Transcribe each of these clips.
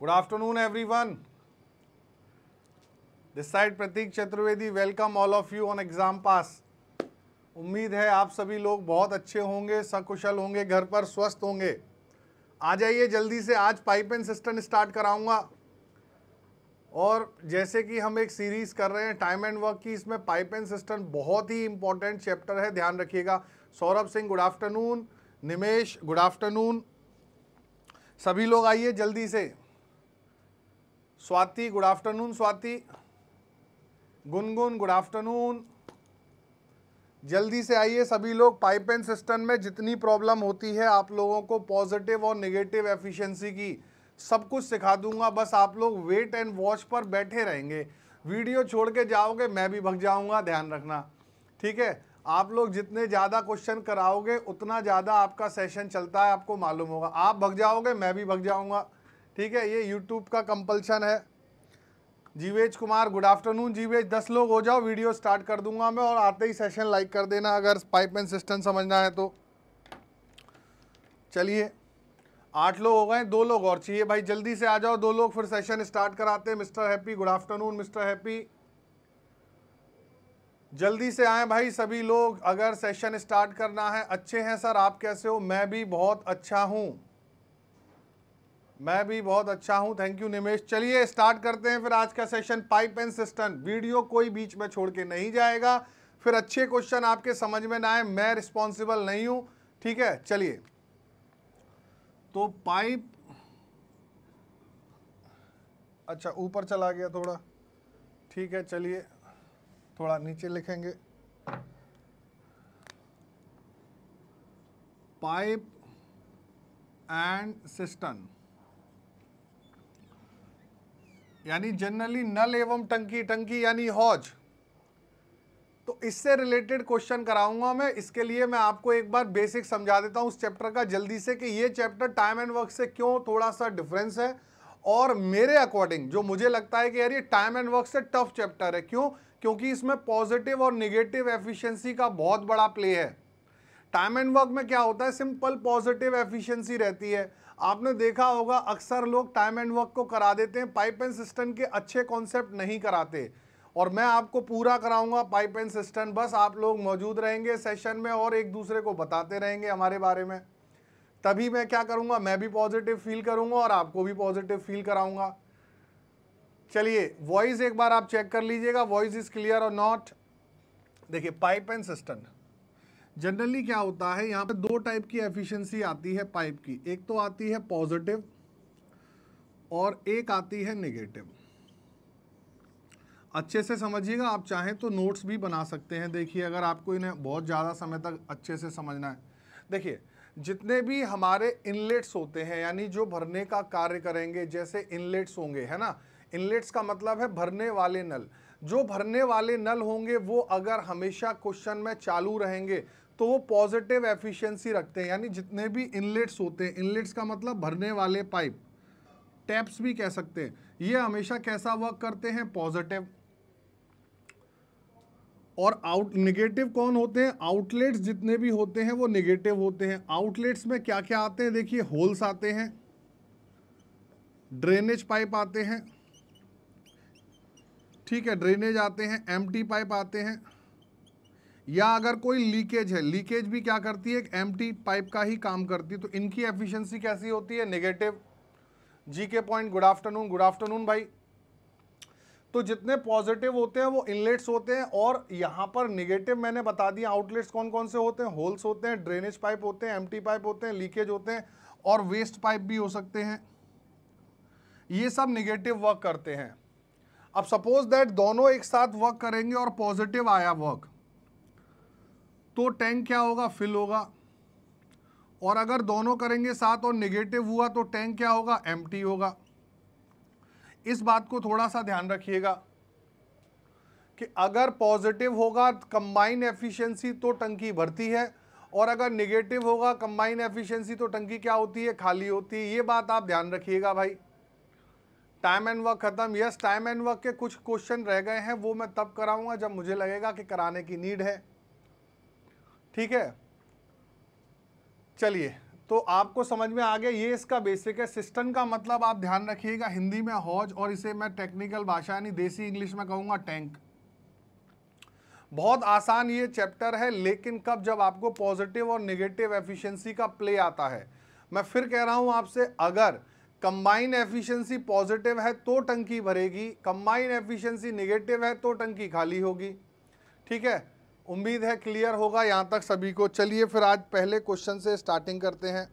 Good afternoon everyone. This side Pratik Chaturvedi welcome all of you on exam pass उम्मीद है आप सभी लोग बहुत अच्छे होंगे सकुशल होंगे घर पर स्वस्थ होंगे आ जाइए जल्दी से आज पाइप एंड सिस्टम स्टार्ट कराऊंगा और जैसे कि हम एक सीरीज़ कर रहे हैं टाइम एंड वर्क की इसमें पाइप एंड सिस्टम बहुत ही इंपॉर्टेंट चैप्टर है ध्यान रखिएगा Saurabh Singh good afternoon Nimesh good afternoon सभी लोग आइए जल्दी से Swati good afternoon Swati Gungun good afternoon जल्दी से आइए सभी लोग पाइप एंड सिस्टम में जितनी प्रॉब्लम होती है आप लोगों को पॉजिटिव और नेगेटिव एफिशिएंसी की सब कुछ सिखा दूंगा बस आप लोग वेट एंड वॉच पर बैठे रहेंगे वीडियो छोड़ के जाओगे मैं भी भग जाऊंगा ध्यान रखना ठीक है आप लोग जितने ज़्यादा क्वेश्चन कराओगे उतना ज़्यादा आपका सेशन चलता है आपको मालूम होगा आप भग जाओगे मैं भी भग जाऊँगा ठीक है ये यूट्यूब का कंपल्शन है जीवेज कुमार गुड आफ्टरनून जीवेज दस लोग हो जाओ वीडियो स्टार्ट कर दूंगा मैं और आते ही सेशन लाइक कर देना अगर पाइप एंड सिस्टम समझना है तो चलिए आठ लोग हो गए दो लोग और चाहिए भाई जल्दी से आ जाओ दो लोग फिर सेशन स्टार्ट कराते हैं mister happy good afternoon mister happy जल्दी से आए भाई सभी लोग अगर सेशन स्टार्ट करना है अच्छे हैं सर आप कैसे हो मैं भी बहुत अच्छा हूँ मैं भी बहुत अच्छा हूं थैंक यू निमेश चलिए स्टार्ट करते हैं फिर आज का session pipe and system video कोई बीच में छोड़ के नहीं जाएगा फिर अच्छे क्वेश्चन आपके समझ में ना आए मैं रिस्पॉन्सिबल नहीं हूं ठीक है चलिए तो पाइप अच्छा ऊपर चला गया थोड़ा ठीक है चलिए थोड़ा नीचे लिखेंगे पाइप एंड सिस्टम यानी जनरली नल एवं टंकी टंकी यानी हौज तो इससे रिलेटेड क्वेश्चन कराऊंगा मैं इसके लिए मैं आपको एक बार बेसिक समझा देता हूं उस चैप्टर का जल्दी से कि ये चैप्टर टाइम एंड वर्क से क्यों थोड़ा सा डिफरेंस है और मेरे अकॉर्डिंग जो मुझे लगता है कि यार ये टाइम एंड वर्क से टफ चैप्टर है क्यों क्योंकि इसमें पॉजिटिव और निगेटिव एफिशियंसी का बहुत बड़ा प्ले है टाइम एंड वर्क में क्या होता है सिंपल पॉजिटिव एफिशियंसी रहती है आपने देखा होगा अक्सर लोग टाइम एंड वर्क को करा देते हैं पाइप एंड सिस्टम के अच्छे कॉन्सेप्ट नहीं कराते और मैं आपको पूरा कराऊंगा पाइप एंड सिस्टम बस आप लोग मौजूद रहेंगे सेशन में और एक दूसरे को बताते रहेंगे हमारे बारे में तभी मैं क्या करूँगा मैं भी पॉजिटिव फील करूँगा और आपको भी पॉजिटिव फील कराऊँगा चलिए वॉइस एक बार आप चेक कर लीजिएगा वॉइस इज़ क्लियर और नॉट देखिए पाइप एंड सिस्टम जनरली क्या होता है यहाँ पे दो टाइप की एफिशिएंसी आती है पाइप की एक तो आती है पॉजिटिव और एक आती है नेगेटिव अच्छे से समझिएगा आप चाहें तो नोट्स भी बना सकते हैं देखिए अगर आपको इन्हें बहुत ज़्यादा समय तक अच्छे से समझना है देखिए जितने भी हमारे इनलेट्स होते हैं यानी जो भरने का कार्य करेंगे जैसे इनलेट्स होंगे है ना इनलेट्स का मतलब है भरने वाले नल जो भरने वाले नल होंगे वो अगर हमेशा क्वेश्चन में चालू रहेंगे तो वो पॉजिटिव एफिशिएंसी रखते हैं यानी जितने भी इनलेट्स होते हैं इनलेट्स का मतलब भरने वाले पाइप टैप्स भी कह सकते हैं ये हमेशा कैसा वर्क करते हैं पॉजिटिव और आउट निगेटिव कौन होते हैं आउटलेट्स जितने भी होते हैं वो निगेटिव होते हैं आउटलेट्स में क्या क्या आते हैं देखिए होल्स आते हैं ड्रेनेज पाइप आते हैं ठीक है ड्रेनेज आते हैं एम पाइप आते हैं या अगर कोई लीकेज है लीकेज भी क्या करती है एक एम पाइप का ही काम करती है तो इनकी एफिशिएंसी कैसी होती है negative G K point good afternoon good afternoon भाई तो जितने पॉजिटिव होते हैं वो इनलेट्स होते हैं और यहाँ पर निगेटिव मैंने बता दिया आउटलेट्स कौन कौन से होते हैं होल्स होते हैं ड्रेनेज पाइप होते हैं एम पाइप होते हैं लीकेज होते हैं और वेस्ट पाइप भी हो सकते हैं ये सब निगेटिव वर्क करते हैं अब सपोज दैट दोनों एक साथ वर्क करेंगे और पॉजिटिव आया वर्क तो टैंक क्या होगा फिल होगा और अगर दोनों करेंगे साथ और निगेटिव हुआ तो टैंक क्या होगा एम होगा इस बात को थोड़ा सा ध्यान रखिएगा कि अगर पॉजिटिव होगा कंबाइन एफिशिएंसी तो टंकी भरती है और अगर निगेटिव होगा कंबाइन एफिशिएंसी तो टंकी क्या होती है खाली होती है ये बात आप ध्यान रखिएगा भाई टाइम एंड वर्क ख़त्म यस टाइम एंड वर्क के कुछ क्वेश्चन रह गए हैं वो मैं तब कराऊंगा जब मुझे लगेगा कि कराने की नीड है ठीक है चलिए तो आपको समझ में आ गया ये इसका बेसिक है सिस्टम का मतलब आप ध्यान रखिएगा हिंदी में हौज और इसे मैं टेक्निकल भाषा यानी देसी इंग्लिश में कहूंगा टैंक बहुत आसान ये चैप्टर है लेकिन कब जब आपको पॉजिटिव और नेगेटिव एफिशिएंसी का प्ले आता है मैं फिर कह रहा हूं आपसे अगर कंबाइन एफिशिएंसी पॉजिटिव है तो टंकी भरेगी कंबाइन एफिशिएंसी नेगेटिव है तो टंकी खाली होगी ठीक है उम्मीद है क्लियर होगा यहाँ तक सभी को चलिए फिर आज पहले क्वेश्चन से स्टार्टिंग करते हैं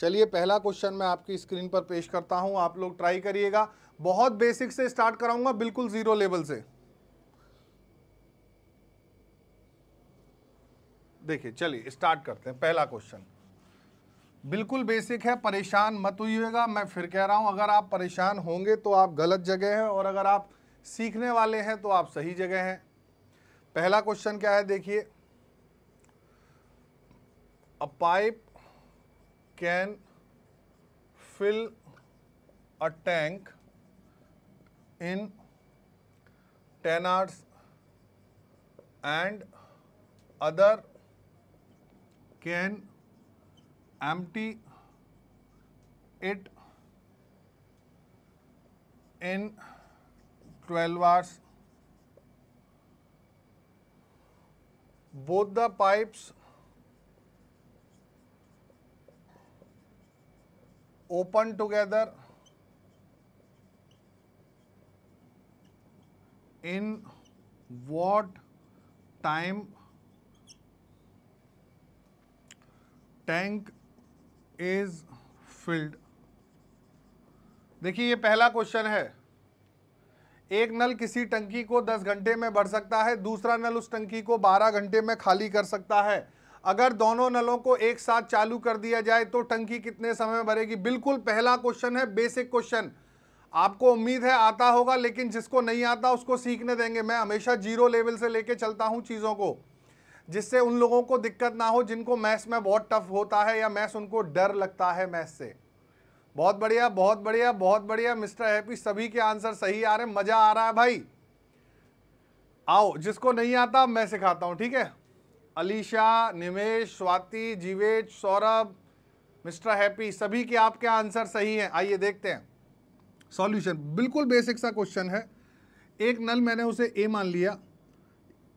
चलिए पहला क्वेश्चन मैं आपकी स्क्रीन पर पेश करता हूं आप लोग ट्राई करिएगा बहुत बेसिक से स्टार्ट कराऊंगा बिल्कुल ज़ीरो लेवल से देखिए चलिए स्टार्ट करते हैं पहला क्वेश्चन बिल्कुल बेसिक है परेशान मत होइएगा मैं फिर कह रहा हूँ अगर आप परेशान होंगे तो आप गलत जगह हैं और अगर आप सीखने वाले हैं तो आप सही जगह हैं पहला क्वेश्चन क्या है देखिए a pipe can fill a tank in ten hours and other can empty it in 12 hours. Both the pipes open together in what time tank is filled देखिए ये पहला क्वेश्चन है एक नल किसी टंकी को 10 घंटे में भर सकता है दूसरा नल उस टंकी को 12 घंटे में खाली कर सकता है अगर दोनों नलों को एक साथ चालू कर दिया जाए तो टंकी कितने समय में भरेगी बिल्कुल पहला क्वेश्चन है बेसिक क्वेश्चन आपको उम्मीद है आता होगा लेकिन जिसको नहीं आता उसको सीखने देंगे मैं हमेशा जीरो लेवल से लेके चलता हूँ चीज़ों को जिससे उन लोगों को दिक्कत ना हो जिनको मैथ्स में बहुत टफ होता है या मैथ्स उनको डर लगता है मैथ्स से बहुत बढ़िया बहुत बढ़िया बहुत बढ़िया मिस्टर हैप्पी सभी के आंसर सही आ रहे हैं मज़ा आ रहा है भाई आओ जिसको नहीं आता मैं सिखाता हूँ ठीक है अलीशा निमेश स्वाति जीवेज सौरभ मिस्टर हैप्पी सभी के आपके आंसर सही हैं आइए देखते हैं सॉल्यूशन बिल्कुल बेसिक सा क्वेश्चन है एक नल मैंने उसे ए मान लिया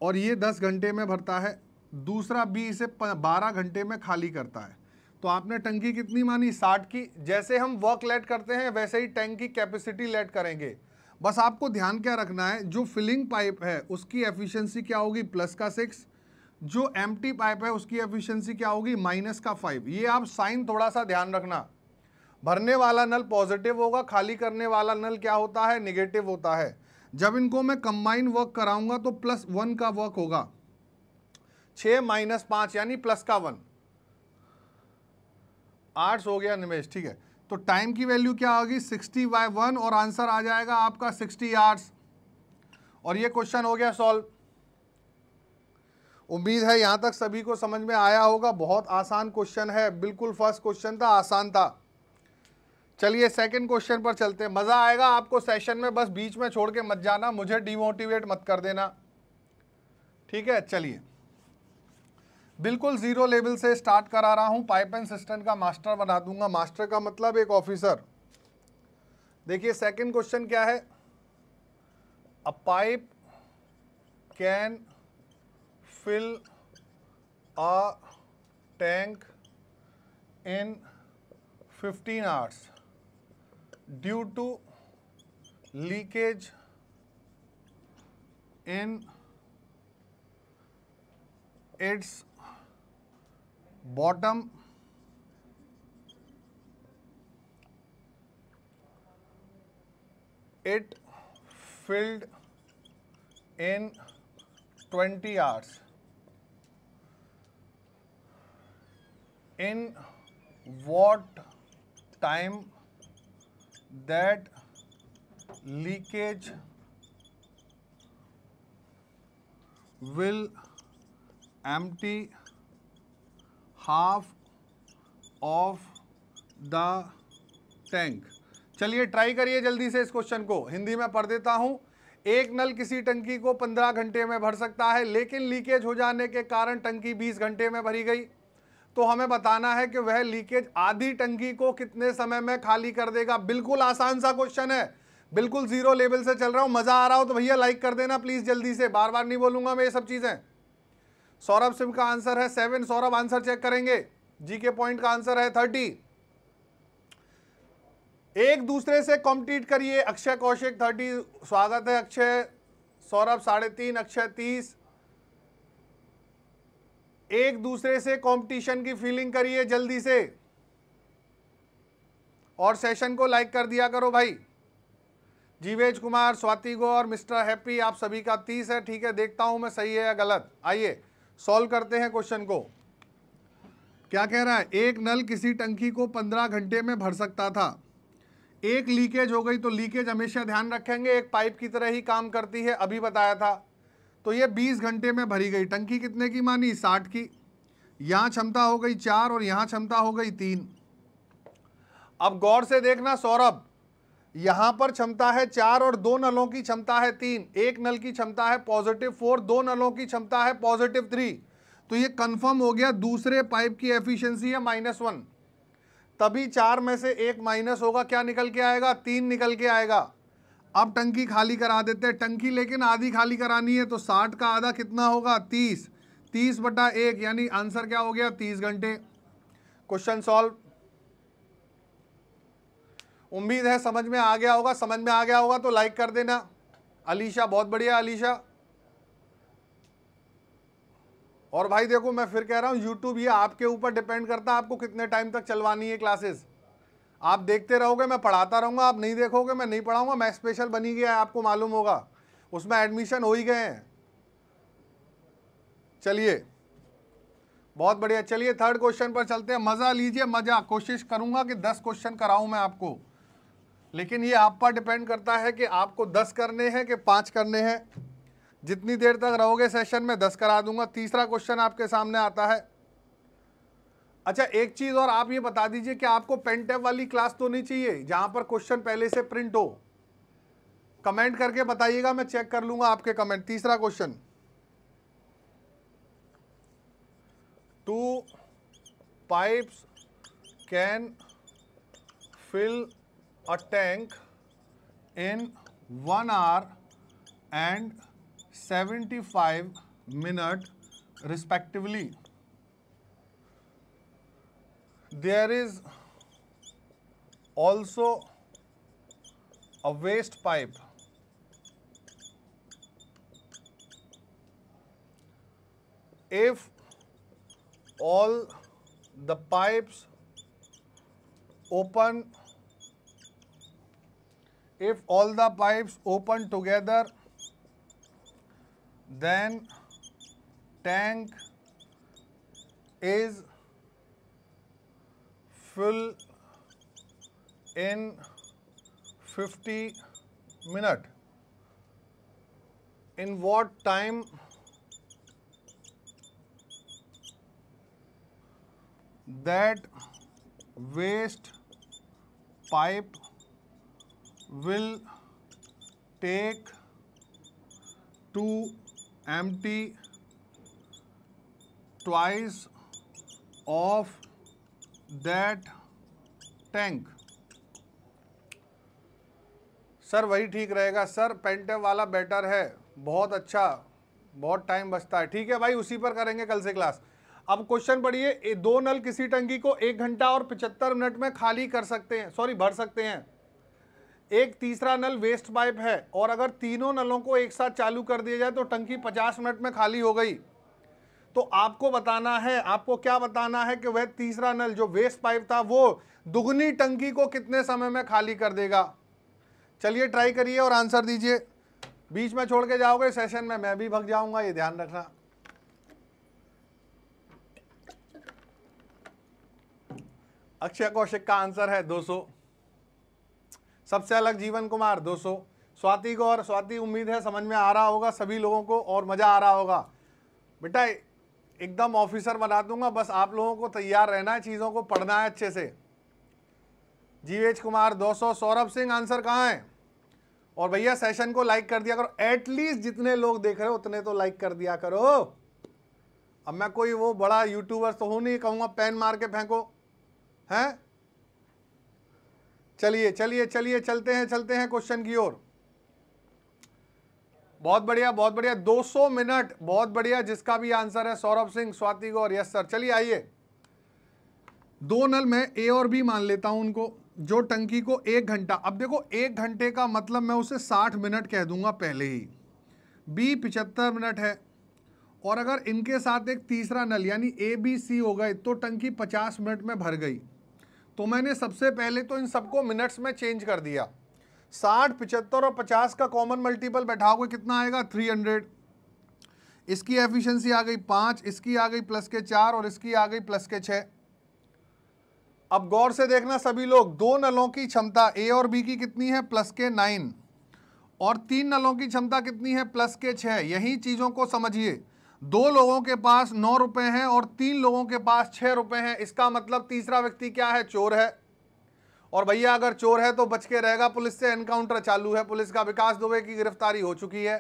और ये दस घंटे में भरता है दूसरा बी इसे बारह घंटे में खाली करता है तो आपने टंकी कितनी मानी साठ की जैसे हम वर्क लेट करते हैं वैसे ही टैंक की कैपेसिटी लेट करेंगे बस आपको ध्यान क्या रखना है जो फिलिंग पाइप है उसकी एफिशिएंसी क्या होगी प्लस का सिक्स जो एम पाइप है उसकी एफिशिएंसी क्या होगी माइनस का फाइव ये आप साइन थोड़ा सा ध्यान रखना भरने वाला नल पॉजिटिव होगा खाली करने वाला नल क्या होता है निगेटिव होता है जब इनको मैं कंबाइन वर्क कराऊंगा तो प्लस वन का वर्क होगा छ माइनस पांच यानी प्लस का वन आर्ट्स हो गया निमेश ठीक है तो टाइम की वैल्यू क्या होगी सिक्सटी बाय वन और आंसर आ जाएगा आपका सिक्सटी आर्ट्स और ये क्वेश्चन हो गया सॉल्व उम्मीद है यहां तक सभी को समझ में आया होगा बहुत आसान क्वेश्चन है बिल्कुल फर्स्ट क्वेश्चन था आसान था चलिए सेकंड क्वेश्चन पर चलते हैं मज़ा आएगा आपको सेशन में बस बीच में छोड़ के मत जाना मुझे डिमोटिवेट मत कर देना ठीक है चलिए बिल्कुल ज़ीरो लेवल से स्टार्ट करा रहा हूं पाइप एंड सिस्टम का मास्टर बना दूंगा मास्टर का मतलब एक ऑफिसर देखिए सेकंड क्वेश्चन क्या है a pipe can fill a tank in 15 hours due to leakage in its bottom it filled in 20 hours in what time that leakage will empty half of the tank चलिए try करिए जल्दी से इस question को हिंदी में पढ़ देता हूं एक नल किसी टंकी को 15 घंटे में भर सकता है लेकिन लीकेज हो जाने के कारण टंकी 20 घंटे में भरी गई तो हमें बताना है कि वह लीकेज आधी टंकी को कितने समय में खाली कर देगा बिल्कुल आसान सा क्वेश्चन है बिल्कुल जीरो लेवल से चल रहा हूं मज़ा आ रहा हो तो भैया लाइक कर देना प्लीज़ जल्दी से बार बार नहीं बोलूंगा मैं ये सब चीज़ें सौरभ सिंह का आंसर है सेवन सौरभ आंसर चेक करेंगे जी के पॉइंट का आंसर है थर्टी एक दूसरे से कॉम्पीट करिए अक्षय कौशिक थर्टी स्वागत है अक्षय सौरभ साढ़े तीन अक्षय तीस एक दूसरे से कंपटीशन की फीलिंग करिए जल्दी से और सेशन को लाइक कर दिया करो भाई जीवेश कुमार स्वाति गो और मिस्टर हैप्पी आप सभी का तीस है ठीक है देखता हूं मैं सही है या गलत आइए सॉल्व करते हैं क्वेश्चन को क्या कह रहा है एक नल किसी टंकी को पंद्रह घंटे में भर सकता था एक लीकेज हो गई तो लीकेज हमेशा ध्यान रखेंगे एक पाइप की तरह ही काम करती है अभी बताया था तो ये 20 घंटे में भरी गई टंकी कितने की मानी 60 की यहाँ क्षमता हो गई चार और यहाँ क्षमता हो गई तीन अब गौर से देखना सौरभ यहाँ पर क्षमता है चार और दो नलों की क्षमता है तीन एक नल की क्षमता है पॉजिटिव फोर दो नलों की क्षमता है पॉजिटिव थ्री तो ये कंफर्म हो गया दूसरे पाइप की एफिशिएंसी है माइनस वन तभी चार में से एक माइनस होगा क्या निकल के आएगा तीन निकल के आएगा अब टंकी खाली करा देते हैं टंकी लेकिन आधी खाली करानी है तो साठ का आधा कितना होगा तीस तीस बटा एक यानी आंसर क्या हो गया तीस घंटे क्वेश्चन सॉल्व उम्मीद है समझ में आ गया होगा समझ में आ गया होगा तो लाइक कर देना अलीशा बहुत बढ़िया अलीशा और भाई देखो मैं फिर कह रहा हूँ यूट्यूब ये आपके ऊपर डिपेंड करता है आपको कितने टाइम तक चलवानी है क्लासेस आप देखते रहोगे मैं पढ़ाता रहूँगा आप नहीं देखोगे मैं नहीं पढ़ाऊँगा मैथ स्पेशल बनी गया है आपको मालूम होगा उसमें एडमिशन हो ही गए हैं चलिए बहुत बढ़िया चलिए थर्ड क्वेश्चन पर चलते हैं मज़ा लीजिए मज़ा कोशिश करूँगा कि दस क्वेश्चन कराऊँ मैं आपको लेकिन ये आप पर डिपेंड करता है कि आपको दस करने हैं कि पाँच करने हैं जितनी देर तक रहोगे सेशन में दस करा दूंगा तीसरा क्वेश्चन आपके सामने आता है अच्छा एक चीज़ और आप ये बता दीजिए कि आपको पेनटैप वाली क्लास तो नहीं चाहिए जहाँ पर क्वेश्चन पहले से प्रिंट हो कमेंट करके बताइएगा मैं चेक कर लूँगा आपके कमेंट तीसरा question two can fill a tank in one hour and seventy five minute respectively there is also a waste pipe if all the pipes open if all the pipes open together then tank is fill in 50 minute in what time that waste pipe will take to empty twice of that tank sir वही ठीक रहेगा sir पेंटे वाला better है बहुत अच्छा बहुत time बचता है ठीक है भाई उसी पर करेंगे कल से क्लास अब क्वेश्चन पढ़िए दो नल किसी टंकी को एक घंटा और पचहत्तर मिनट में खाली कर सकते हैं सॉरी भर सकते हैं एक तीसरा नल वेस्ट पाइप है और अगर तीनों नलों को एक साथ चालू कर दिया जाए तो टंकी पचास मिनट में खाली हो गई तो आपको बताना है आपको क्या बताना है कि वह तीसरा नल जो वेस्ट पाइप था वो दुगनी टंकी को कितने समय में खाली कर देगा चलिए ट्राई करिए और आंसर दीजिए बीच में छोड़ के जाओगे सेशन में मैं भी भग जाऊंगा ये ध्यान रखना अक्षय कौशिक का आंसर है 200 सबसे अलग जीवन कुमार 200 स्वाति को और स्वाति उम्मीद है समझ में आ रहा होगा सभी लोगों को और मज़ा आ रहा होगा बेटा एकदम ऑफिसर बना दूंगा बस आप लोगों को तैयार रहना है चीज़ों को पढ़ना है अच्छे से जीवेश कुमार 200 सौरभ सिंह आंसर कहाँ है और भैया सेशन को लाइक कर दिया करो एटलीस्ट जितने लोग देख रहे हो उतने तो लाइक कर दिया करो अब मैं कोई वो बड़ा यूट्यूबर तो हूं नहीं कहूँगा पेन मार के फेंको हैं चलिए चलिए चलिए चलते हैं चलते हैं क्वेश्चन की ओर बहुत बढ़िया बहुत बढ़िया 200 मिनट बहुत बढ़िया जिसका भी आंसर है सौरभ सिंह स्वाति गौर यस सर चलिए आइए दो नल मैं ए और बी मान लेता हूं उनको जो टंकी को एक घंटा अब देखो एक घंटे का मतलब मैं उसे साठ मिनट कह दूंगा पहले ही बी पिचहत्तर मिनट है और अगर इनके साथ एक तीसरा नल यानी ए बी सी हो गए तो टंकी पचास मिनट में भर गई तो मैंने सबसे पहले तो इन सबको मिनट्स में चेंज कर दिया साठ पिचहत्तर और पचास का कॉमन मल्टीपल बैठाओगे कितना आएगा थ्री हंड्रेड इसकी एफिशिएंसी आ गई पाँच इसकी आ गई प्लस के चार और इसकी आ गई प्लस के छः अब गौर से देखना सभी लोग दो नलों की क्षमता ए और बी की कितनी है प्लस के नाइन और तीन नलों की क्षमता कितनी है प्लस के छः यही चीज़ों को समझिए दो लोगों के पास नौ रुपए हैं और तीन लोगों के पास छः रुपए हैं इसका मतलब तीसरा व्यक्ति क्या है चोर है और भैया अगर चोर है तो बच के रहेगा पुलिस से एनकाउंटर चालू है पुलिस का विकास दुबे की गिरफ्तारी हो चुकी है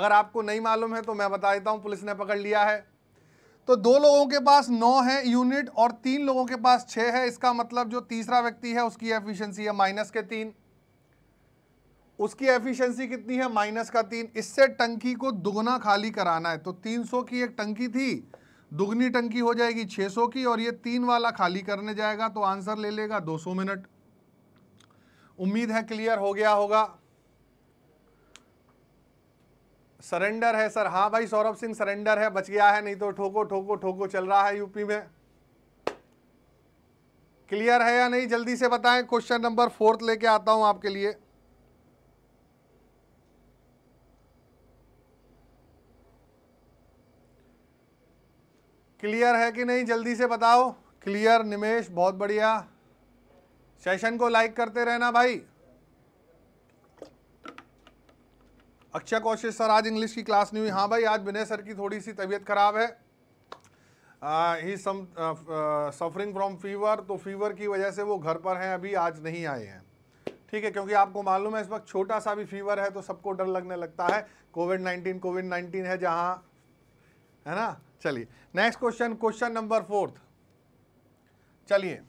अगर आपको नहीं मालूम है तो मैं बता देता हूँ पुलिस ने पकड़ लिया है तो दो लोगों के पास नौ है यूनिट और तीन लोगों के पास छः है इसका मतलब जो तीसरा व्यक्ति है उसकी एफिशिएंसी है माइनस के तीन उसकी एफिशिएंसी कितनी है माइनस का तीन इससे टंकी को दुगना खाली कराना है तो 300 की एक टंकी थी दुगनी टंकी हो जाएगी 600 की और ये तीन वाला खाली करने जाएगा तो आंसर ले लेगा दो मिनट उम्मीद है क्लियर हो गया होगा सरेंडर है सर हाँ भाई सौरभ सिंह सरेंडर है बच गया है नहीं तो ठोको ठोको ठोको चल रहा है यूपी में क्लियर है या नहीं जल्दी से बताएं क्वेश्चन नंबर फोर्थ लेके आता हूं आपके लिए क्लियर है कि नहीं जल्दी से बताओ क्लियर निमेश बहुत बढ़िया सेशन को लाइक करते रहना भाई अक्षय कौशिक सर आज इंग्लिश की क्लास नहीं हुई हाँ भाई आज विनय सर की थोड़ी सी तबीयत खराब है he some suffering from fever तो फीवर की वजह से वो घर पर हैं अभी आज नहीं आए हैं ठीक है क्योंकि आपको मालूम है इस वक्त छोटा सा भी फीवर है तो सबको डर लगने लगता है कोविड नाइन्टीन कोविड नाइन्टीन है जहाँ है ना चलिए next question question number fourth चलिए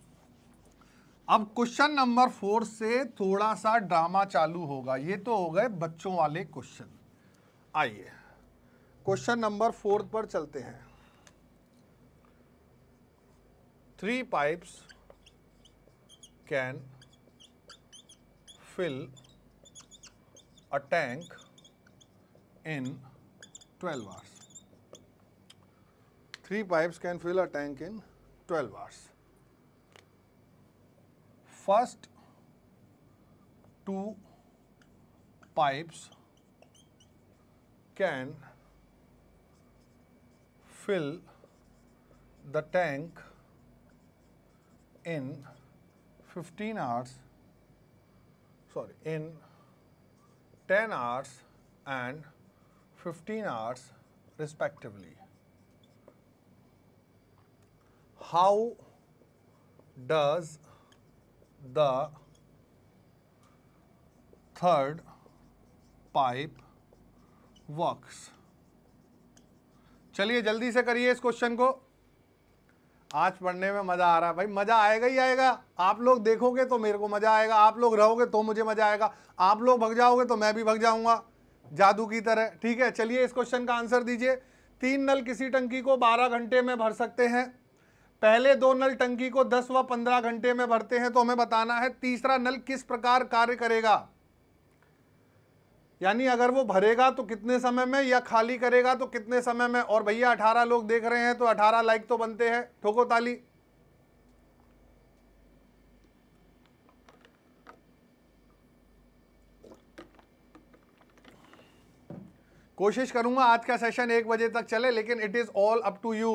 अब क्वेश्चन नंबर फोर से थोड़ा सा ड्रामा चालू होगा ये तो हो गए बच्चों वाले क्वेश्चन आइए क्वेश्चन नंबर फोर पर चलते हैं three pipes can fill a tank in twelve hours three pipes can fill a tank in twelve hours first two pipes can fill the tank in 15 hours sorry in 10 hours and 15 hours respectively how does the third pipe works चलिए जल्दी से करिए इस question को आज पढ़ने में मज़ा आ रहा है भाई मज़ा आएगा ही आएगा आप लोग देखोगे तो मेरे को मज़ा आएगा आप लोग रहोगे तो मुझे मज़ा आएगा आप लोग भग जाओगे तो मैं भी भग जाऊंगा जादू की तरह ठीक है चलिए इस क्वेश्चन का आंसर दीजिए तीन नल किसी टंकी को 12 घंटे में भर सकते हैं पहले दो नल टंकी को 10 व 15 घंटे में भरते हैं तो हमें बताना है तीसरा नल किस प्रकार कार्य करेगा यानी अगर वो भरेगा तो कितने समय में या खाली करेगा तो कितने समय में और भैया अठारह लोग देख रहे हैं तो अठारह लाइक तो बनते हैं ठोको ताली कोशिश करूंगा आज का सेशन एक बजे तक चले लेकिन it is all up to you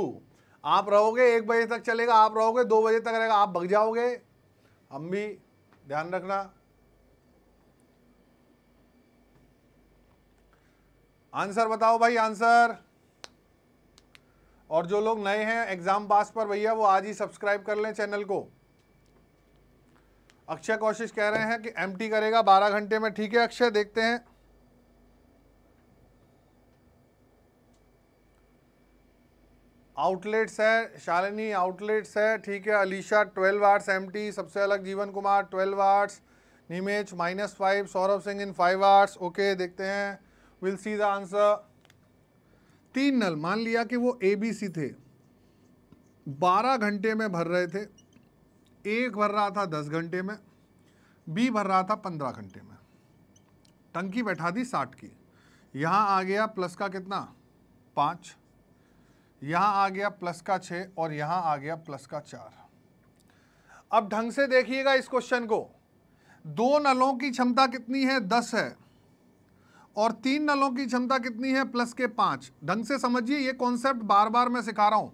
आप रहोगे एक बजे तक चलेगा आप रहोगे दो बजे तक रहेगा आप भग जाओगे हम भी ध्यान रखना आंसर बताओ भाई आंसर और जो लोग नए हैं एग्जाम पास पर भैया वो आज ही सब्सक्राइब कर लें चैनल को अक्षय कोशिश कह रहे हैं कि एमटी करेगा 12 घंटे में ठीक है अक्षय देखते हैं आउटलेट्स है शालिनी आउटलेट्स है ठीक है अलीशा ट्वेल्व आर्ट्स एम सबसे अलग Jeevan Kumar twelve hours Nimesh minus five Saurabh Singh in five hours okay देखते हैं विल सी द आंसर तीन नल मान लिया कि वो ए बी सी थे बारह घंटे में भर रहे थे एक भर रहा था दस घंटे में बी भर रहा था पंद्रह घंटे में टंकी बैठा दी साठ की यहाँ आ गया प्लस का कितना पाँच यहाँ आ गया प्लस का छः और यहाँ आ गया प्लस का चार अब ढंग से देखिएगा इस क्वेश्चन को दो नलों की क्षमता कितनी है दस है और तीन नलों की क्षमता कितनी है प्लस के पाँच ढंग से समझिए ये कॉन्सेप्ट बार बार मैं सिखा रहा हूँ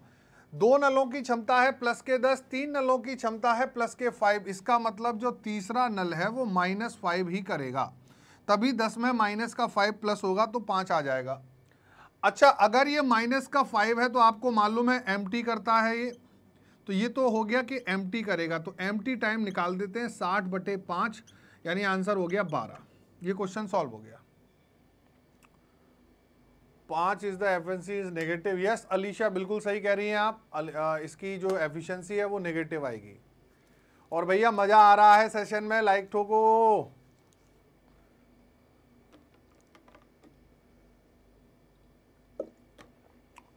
दो नलों की क्षमता है प्लस के दस तीन नलों की क्षमता है प्लस के फाइव इसका मतलब जो तीसरा नल है वो माइनस फाइव ही करेगा तभी दस में माइनस का फाइव प्लस होगा तो पाँच आ जाएगा अच्छा अगर ये माइनस का फाइव है तो आपको मालूम है एम करता है ये तो ये तो हो गया कि एम करेगा तो एम टाइम निकाल देते हैं साठ बटे पाँच यानी आंसर हो गया बारह ये क्वेश्चन सॉल्व हो गया पाँच is the efficiency is negative yes Alisha बिल्कुल सही कह रही हैं आप इसकी जो एफिशिएंसी है वो नेगेटिव आएगी और भैया मज़ा आ रहा है सेशन में लाइक ठोको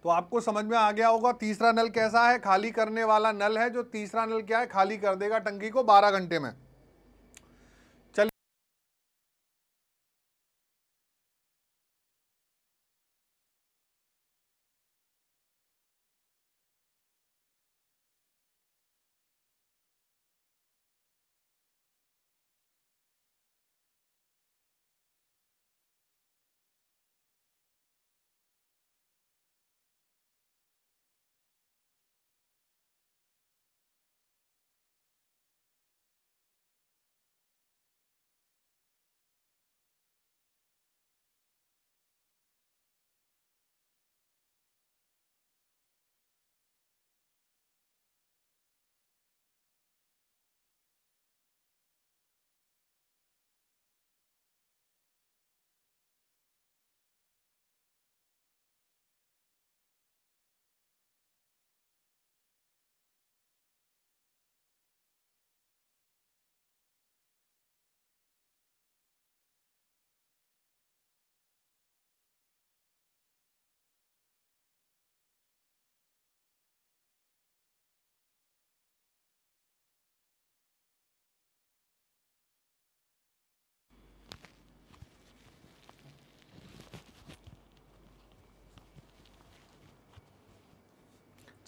तो आपको समझ में आ गया होगा तीसरा नल कैसा है खाली करने वाला नल है जो तीसरा नल क्या है खाली कर देगा टंकी को बारह घंटे में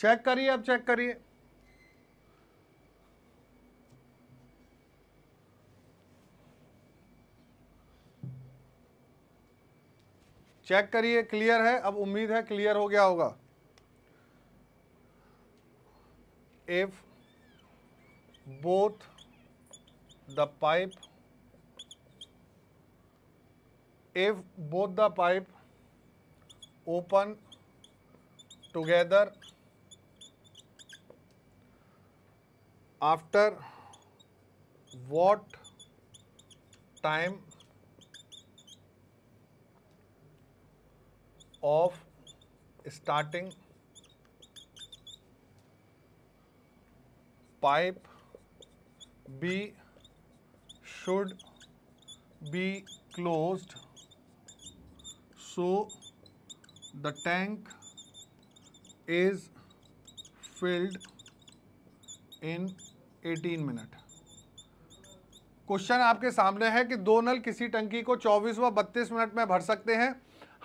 चेक करिए अब चेक करिए चेक करिए क्लियर है अब उम्मीद है क्लियर हो गया होगा if both the pipe if both the pipe open together after what time of starting pipe B should be closed so the tank is filled in 18 minute question आपके सामने है कि दो नल किसी टंकी को 24 व 32 मिनट में भर सकते हैं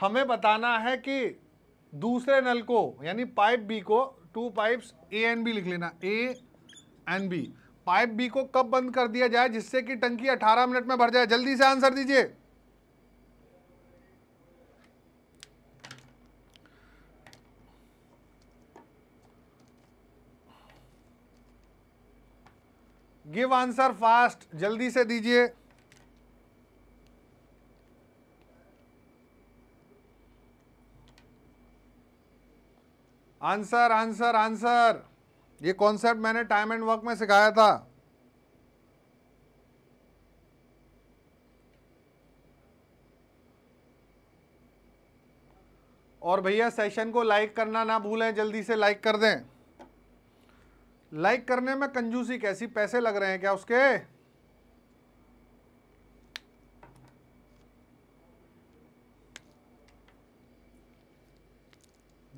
हमें बताना है कि दूसरे नल को यानी पाइप बी को two pipes A and B लिख लेना A and B pipe B को कब बंद कर दिया जाए जिससे कि टंकी 18 मिनट में भर जाए जल्दी से आंसर दीजिए गिव आंसर फास्ट जल्दी से दीजिए आंसर आंसर आंसर ये कॉन्सेप्ट मैंने टाइम एंड वर्क में सिखाया था और भैया सेशन को लाइक करना ना भूलें जल्दी से लाइक कर दें लाइक करने में कंजूसी कैसी पैसे लग रहे हैं क्या उसके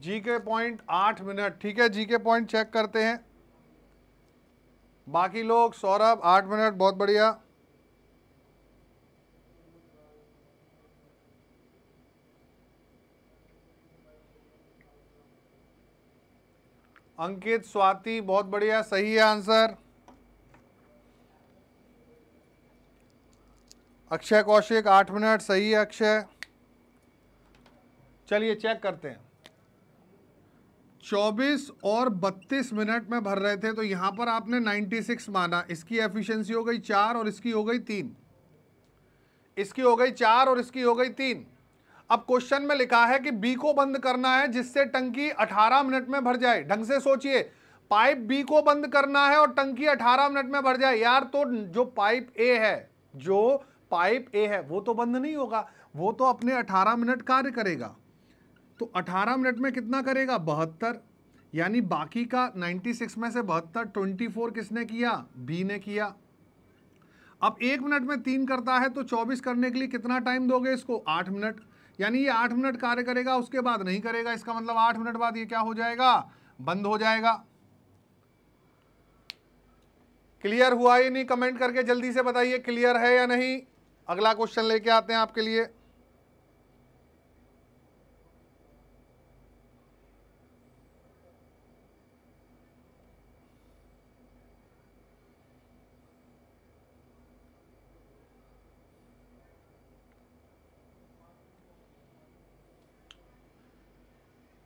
जी के पॉइंट आठ मिनट ठीक है जी के पॉइंट चेक करते हैं बाकी लोग सौरभ आठ मिनट बहुत बढ़िया अंकित स्वाति बहुत बढ़िया सही है आंसर अक्षय कौशिक आठ मिनट सही है अक्षय चलिए चेक करते हैं 24 और 32 मिनट में भर रहे थे तो यहां पर आपने 96 माना इसकी एफिशिएंसी हो गई चार और इसकी हो गई तीन इसकी हो गई चार और इसकी हो गई तीन अब क्वेश्चन में लिखा है कि बी को बंद करना है जिससे टंकी 18 मिनट में भर जाए ढंग से सोचिए पाइप बी को बंद करना है और टंकी 18 मिनट में भर जाए यार तो जो पाइप ए है जो पाइप ए है वो तो बंद नहीं होगा वो तो अपने 18 मिनट कार्य करेगा तो 18 मिनट में कितना करेगा बहत्तर यानी बाकी का 96 में से बहत्तर 24 किसने किया बी ने किया अब एक मिनट में तीन करता है तो 24 करने के लिए कितना टाइम दोगे इसको आठ मिनट यानी ये आठ मिनट कार्य करेगा उसके बाद नहीं करेगा इसका मतलब आठ मिनट बाद ये क्या हो जाएगा बंद हो जाएगा क्लियर हुआ ये नहीं कमेंट करके जल्दी से बताइए क्लियर है या नहीं अगला क्वेश्चन लेके आते हैं आपके लिए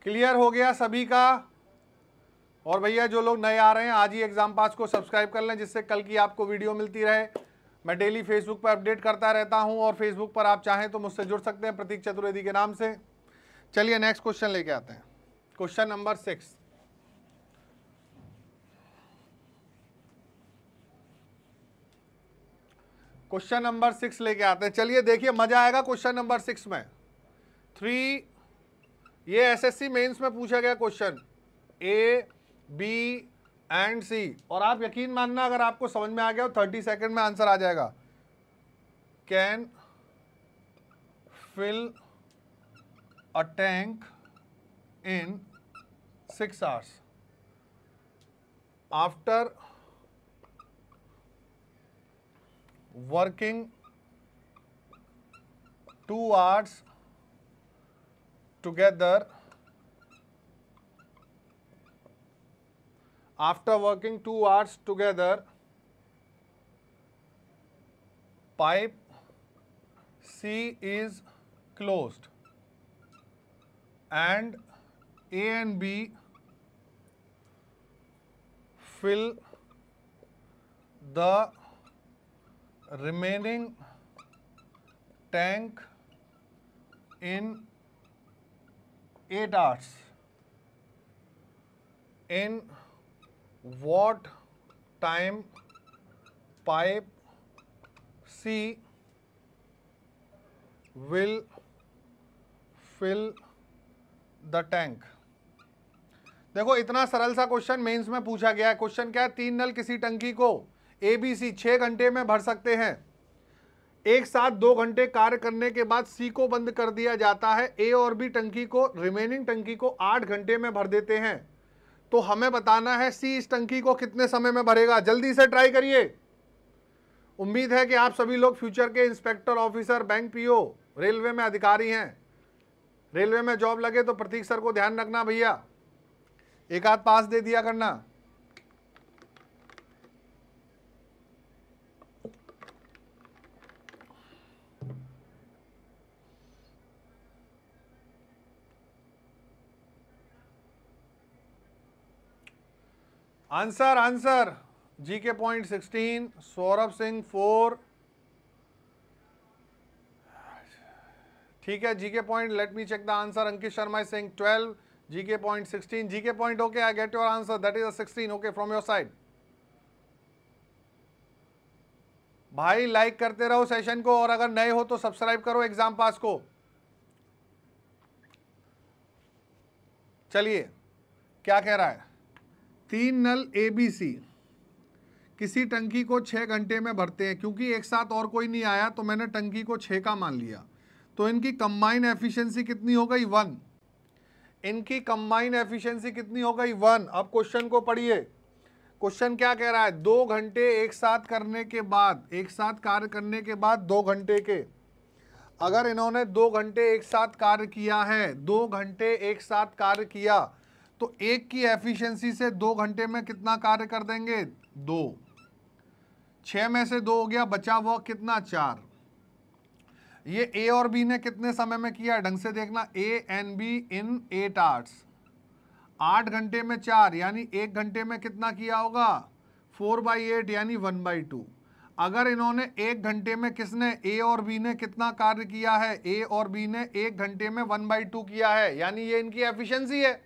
क्लियर हो गया सभी का और भैया जो लोग नए आ रहे हैं आज ही एग्जाम पास को सब्सक्राइब कर लें जिससे कल की आपको वीडियो मिलती रहे मैं डेली फेसबुक पर अपडेट करता रहता हूं और फेसबुक पर आप चाहें तो मुझसे जुड़ सकते हैं प्रतीक चतुर्वेदी के नाम से चलिए नेक्स्ट क्वेश्चन लेके आते हैं question number six question number six लेके आते हैं चलिए देखिए मजा आएगा क्वेश्चन नंबर सिक्स में थ्री ये एसएससी मेंस में पूछा गया question A B and C और आप यकीन मानना अगर आपको समझ में आ गया तो थर्टी सेकेंड में आंसर आ जाएगा can fill a tank in six hours after working two hours together after working 2 hours together pipe C is closed and A and B fill the remaining tank in A does in what time pipe C will fill the tank देखो इतना सरल सा question mains में पूछा गया है question क्या है तीन नल किसी टंकी को ए बी सी छः घंटे में भर सकते हैं एक साथ दो घंटे कार्य करने के बाद सी को बंद कर दिया जाता है ए और बी टंकी को रिमेनिंग टंकी को आठ घंटे में भर देते हैं तो हमें बताना है सी इस टंकी को कितने समय में भरेगा जल्दी से ट्राई करिए उम्मीद है कि आप सभी लोग फ्यूचर के inspector officer bank PO railway में अधिकारी हैं रेलवे में जॉब लगे तो प्रतीक सर को ध्यान रखना भैया एक आध पास दे दिया करना answer answer GK point sixteen Saurabh Singh four ठीक है GK point let me check the answer Ankit Sharma Singh twelve GK point sixteen GK point okay I get your answer that is sixteen okay from your side भाई like करते रहो session को और अगर नए हो तो सब्सक्राइब करो एग्जाम पास को चलिए क्या कह रहा है तीन नल ए बी सी किसी टंकी को छः घंटे में भरते हैं क्योंकि एक साथ और कोई नहीं आया तो मैंने टंकी को छः का मान लिया तो इनकी कम्बाइन एफिशिएंसी कितनी हो गई वन इनकी कम्बाइन एफिशिएंसी कितनी हो गई वन अब क्वेश्चन को पढ़िए क्वेश्चन क्या कह रहा है दो घंटे एक साथ करने के बाद एक साथ कार्य करने के बाद दो घंटे के अगर इन्होंने दो घंटे एक साथ कार्य किया है दो घंटे एक साथ कार्य किया तो एक की एफिशिएंसी से दो घंटे में कितना कार्य कर देंगे दो छ में से दो हो गया बचा हुआ कितना चार ये ए और बी ने कितने समय में किया ढंग से देखना A and B in eight hours आठ घंटे में चार यानी एक घंटे में कितना किया होगा फोर बाई एट यानी वन बाई टू अगर इन्होंने एक घंटे में किसने ए और बी ने कितना कार्य किया है ए और बी ने एक घंटे में वन बाई टू किया है यानी ये इनकी एफिशिएंसी है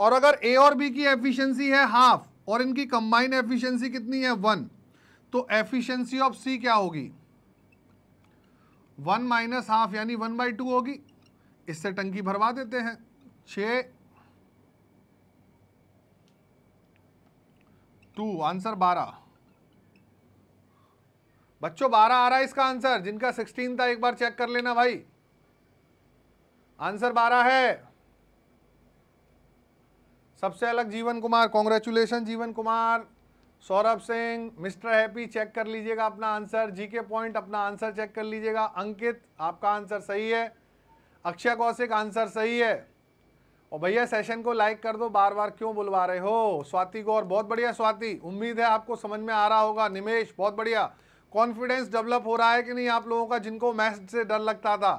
और अगर ए और बी की एफिशिएंसी है हाफ और इनकी कंबाइन एफिशिएंसी कितनी है वन तो एफिशिएंसी ऑफ सी क्या होगी वन माइनस हाफ यानी वन बाई टू होगी इससे टंकी भरवा देते हैं छ टू आंसर बारह बच्चों बारह आ रहा है इसका आंसर जिनका सिक्सटीन था एक बार चेक कर लेना भाई आंसर बारह है सबसे अलग Jeevan Kumar congratulation Jeevan Kumar Saurabh Singh mister happy check कर लीजिएगा अपना आंसर जीके पॉइंट अपना आंसर चेक कर लीजिएगा अंकित आपका आंसर सही है अक्षय कौशिक आंसर सही है और भैया सेशन को लाइक कर दो बार बार क्यों बुलवा रहे हो स्वाति गौर बहुत बढ़िया स्वाति उम्मीद है आपको समझ में आ रहा होगा निमेश बहुत बढ़िया कॉन्फिडेंस डेवलप हो रहा है कि नहीं आप लोगों का जिनको मैथ से डर लगता था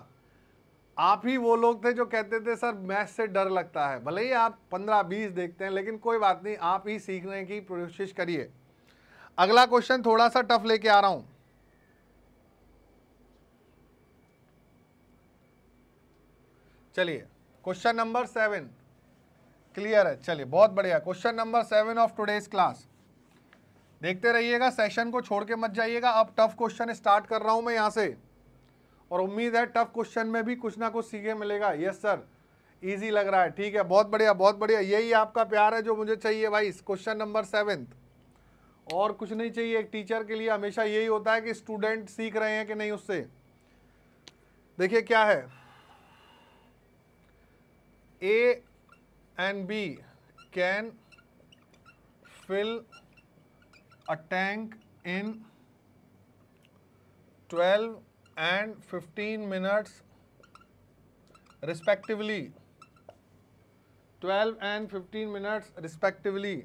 आप ही वो लोग थे जो कहते थे सर मैथ से डर लगता है भले ही आप पंद्रह बीस देखते हैं लेकिन कोई बात नहीं आप ही सीखने की कोशिश करिए अगला क्वेश्चन थोड़ा सा टफ लेके आ रहा हूं चलिए क्वेश्चन नंबर सेवन क्लियर है चलिए बहुत बढ़िया question number seven of today's class देखते रहिएगा सेशन को छोड़ के मत जाइएगा अब टफ क्वेश्चन स्टार्ट कर रहा हूं मैं यहां से और उम्मीद है टफ क्वेश्चन में भी कुछ ना कुछ सीखे मिलेगा यस सर इजी लग रहा है ठीक है बहुत बढ़िया बहुत बढ़िया यही आपका प्यार है जो मुझे चाहिए भाई क्वेश्चन नंबर सेवेंथ और कुछ नहीं चाहिए एक टीचर के लिए हमेशा यही होता है कि स्टूडेंट सीख रहे हैं कि नहीं उससे देखिए क्या है A and B can fill a tank in twelve and 15 minutes respectively 12 and 15 minutes respectively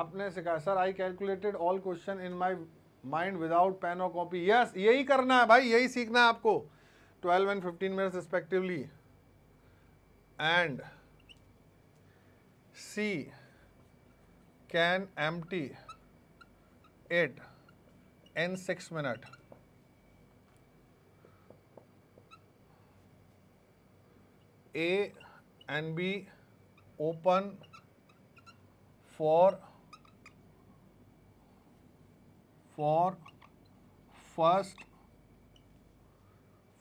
आपने सिखाया sir I calculated all question in my mind without pen और कॉपी यस यही करना है भाई यही सीखना है आपको 12 and 15 minutes respectively and C can empty it And 6 minutes. A and B open for for first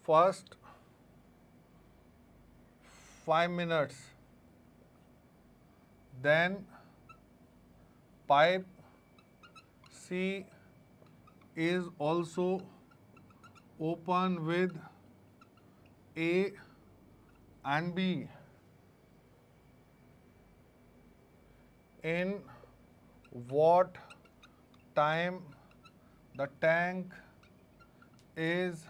first 5 minutes then pipe C is also open with A and B in what time the tank is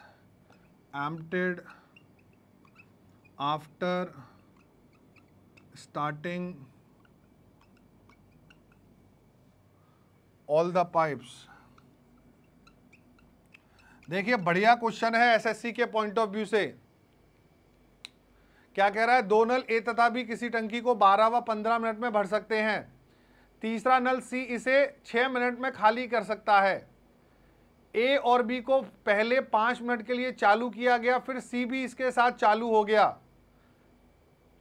emptied after starting all the pipes देखिए बढ़िया question है SSC के point of view से क्या कह रहा है दो नल ए तथा भी किसी टंकी को 12 व 15 मिनट में भर सकते हैं तीसरा नल सी इसे 6 मिनट में खाली कर सकता है ए और बी को पहले पाँच मिनट के लिए चालू किया गया फिर सी भी इसके साथ चालू हो गया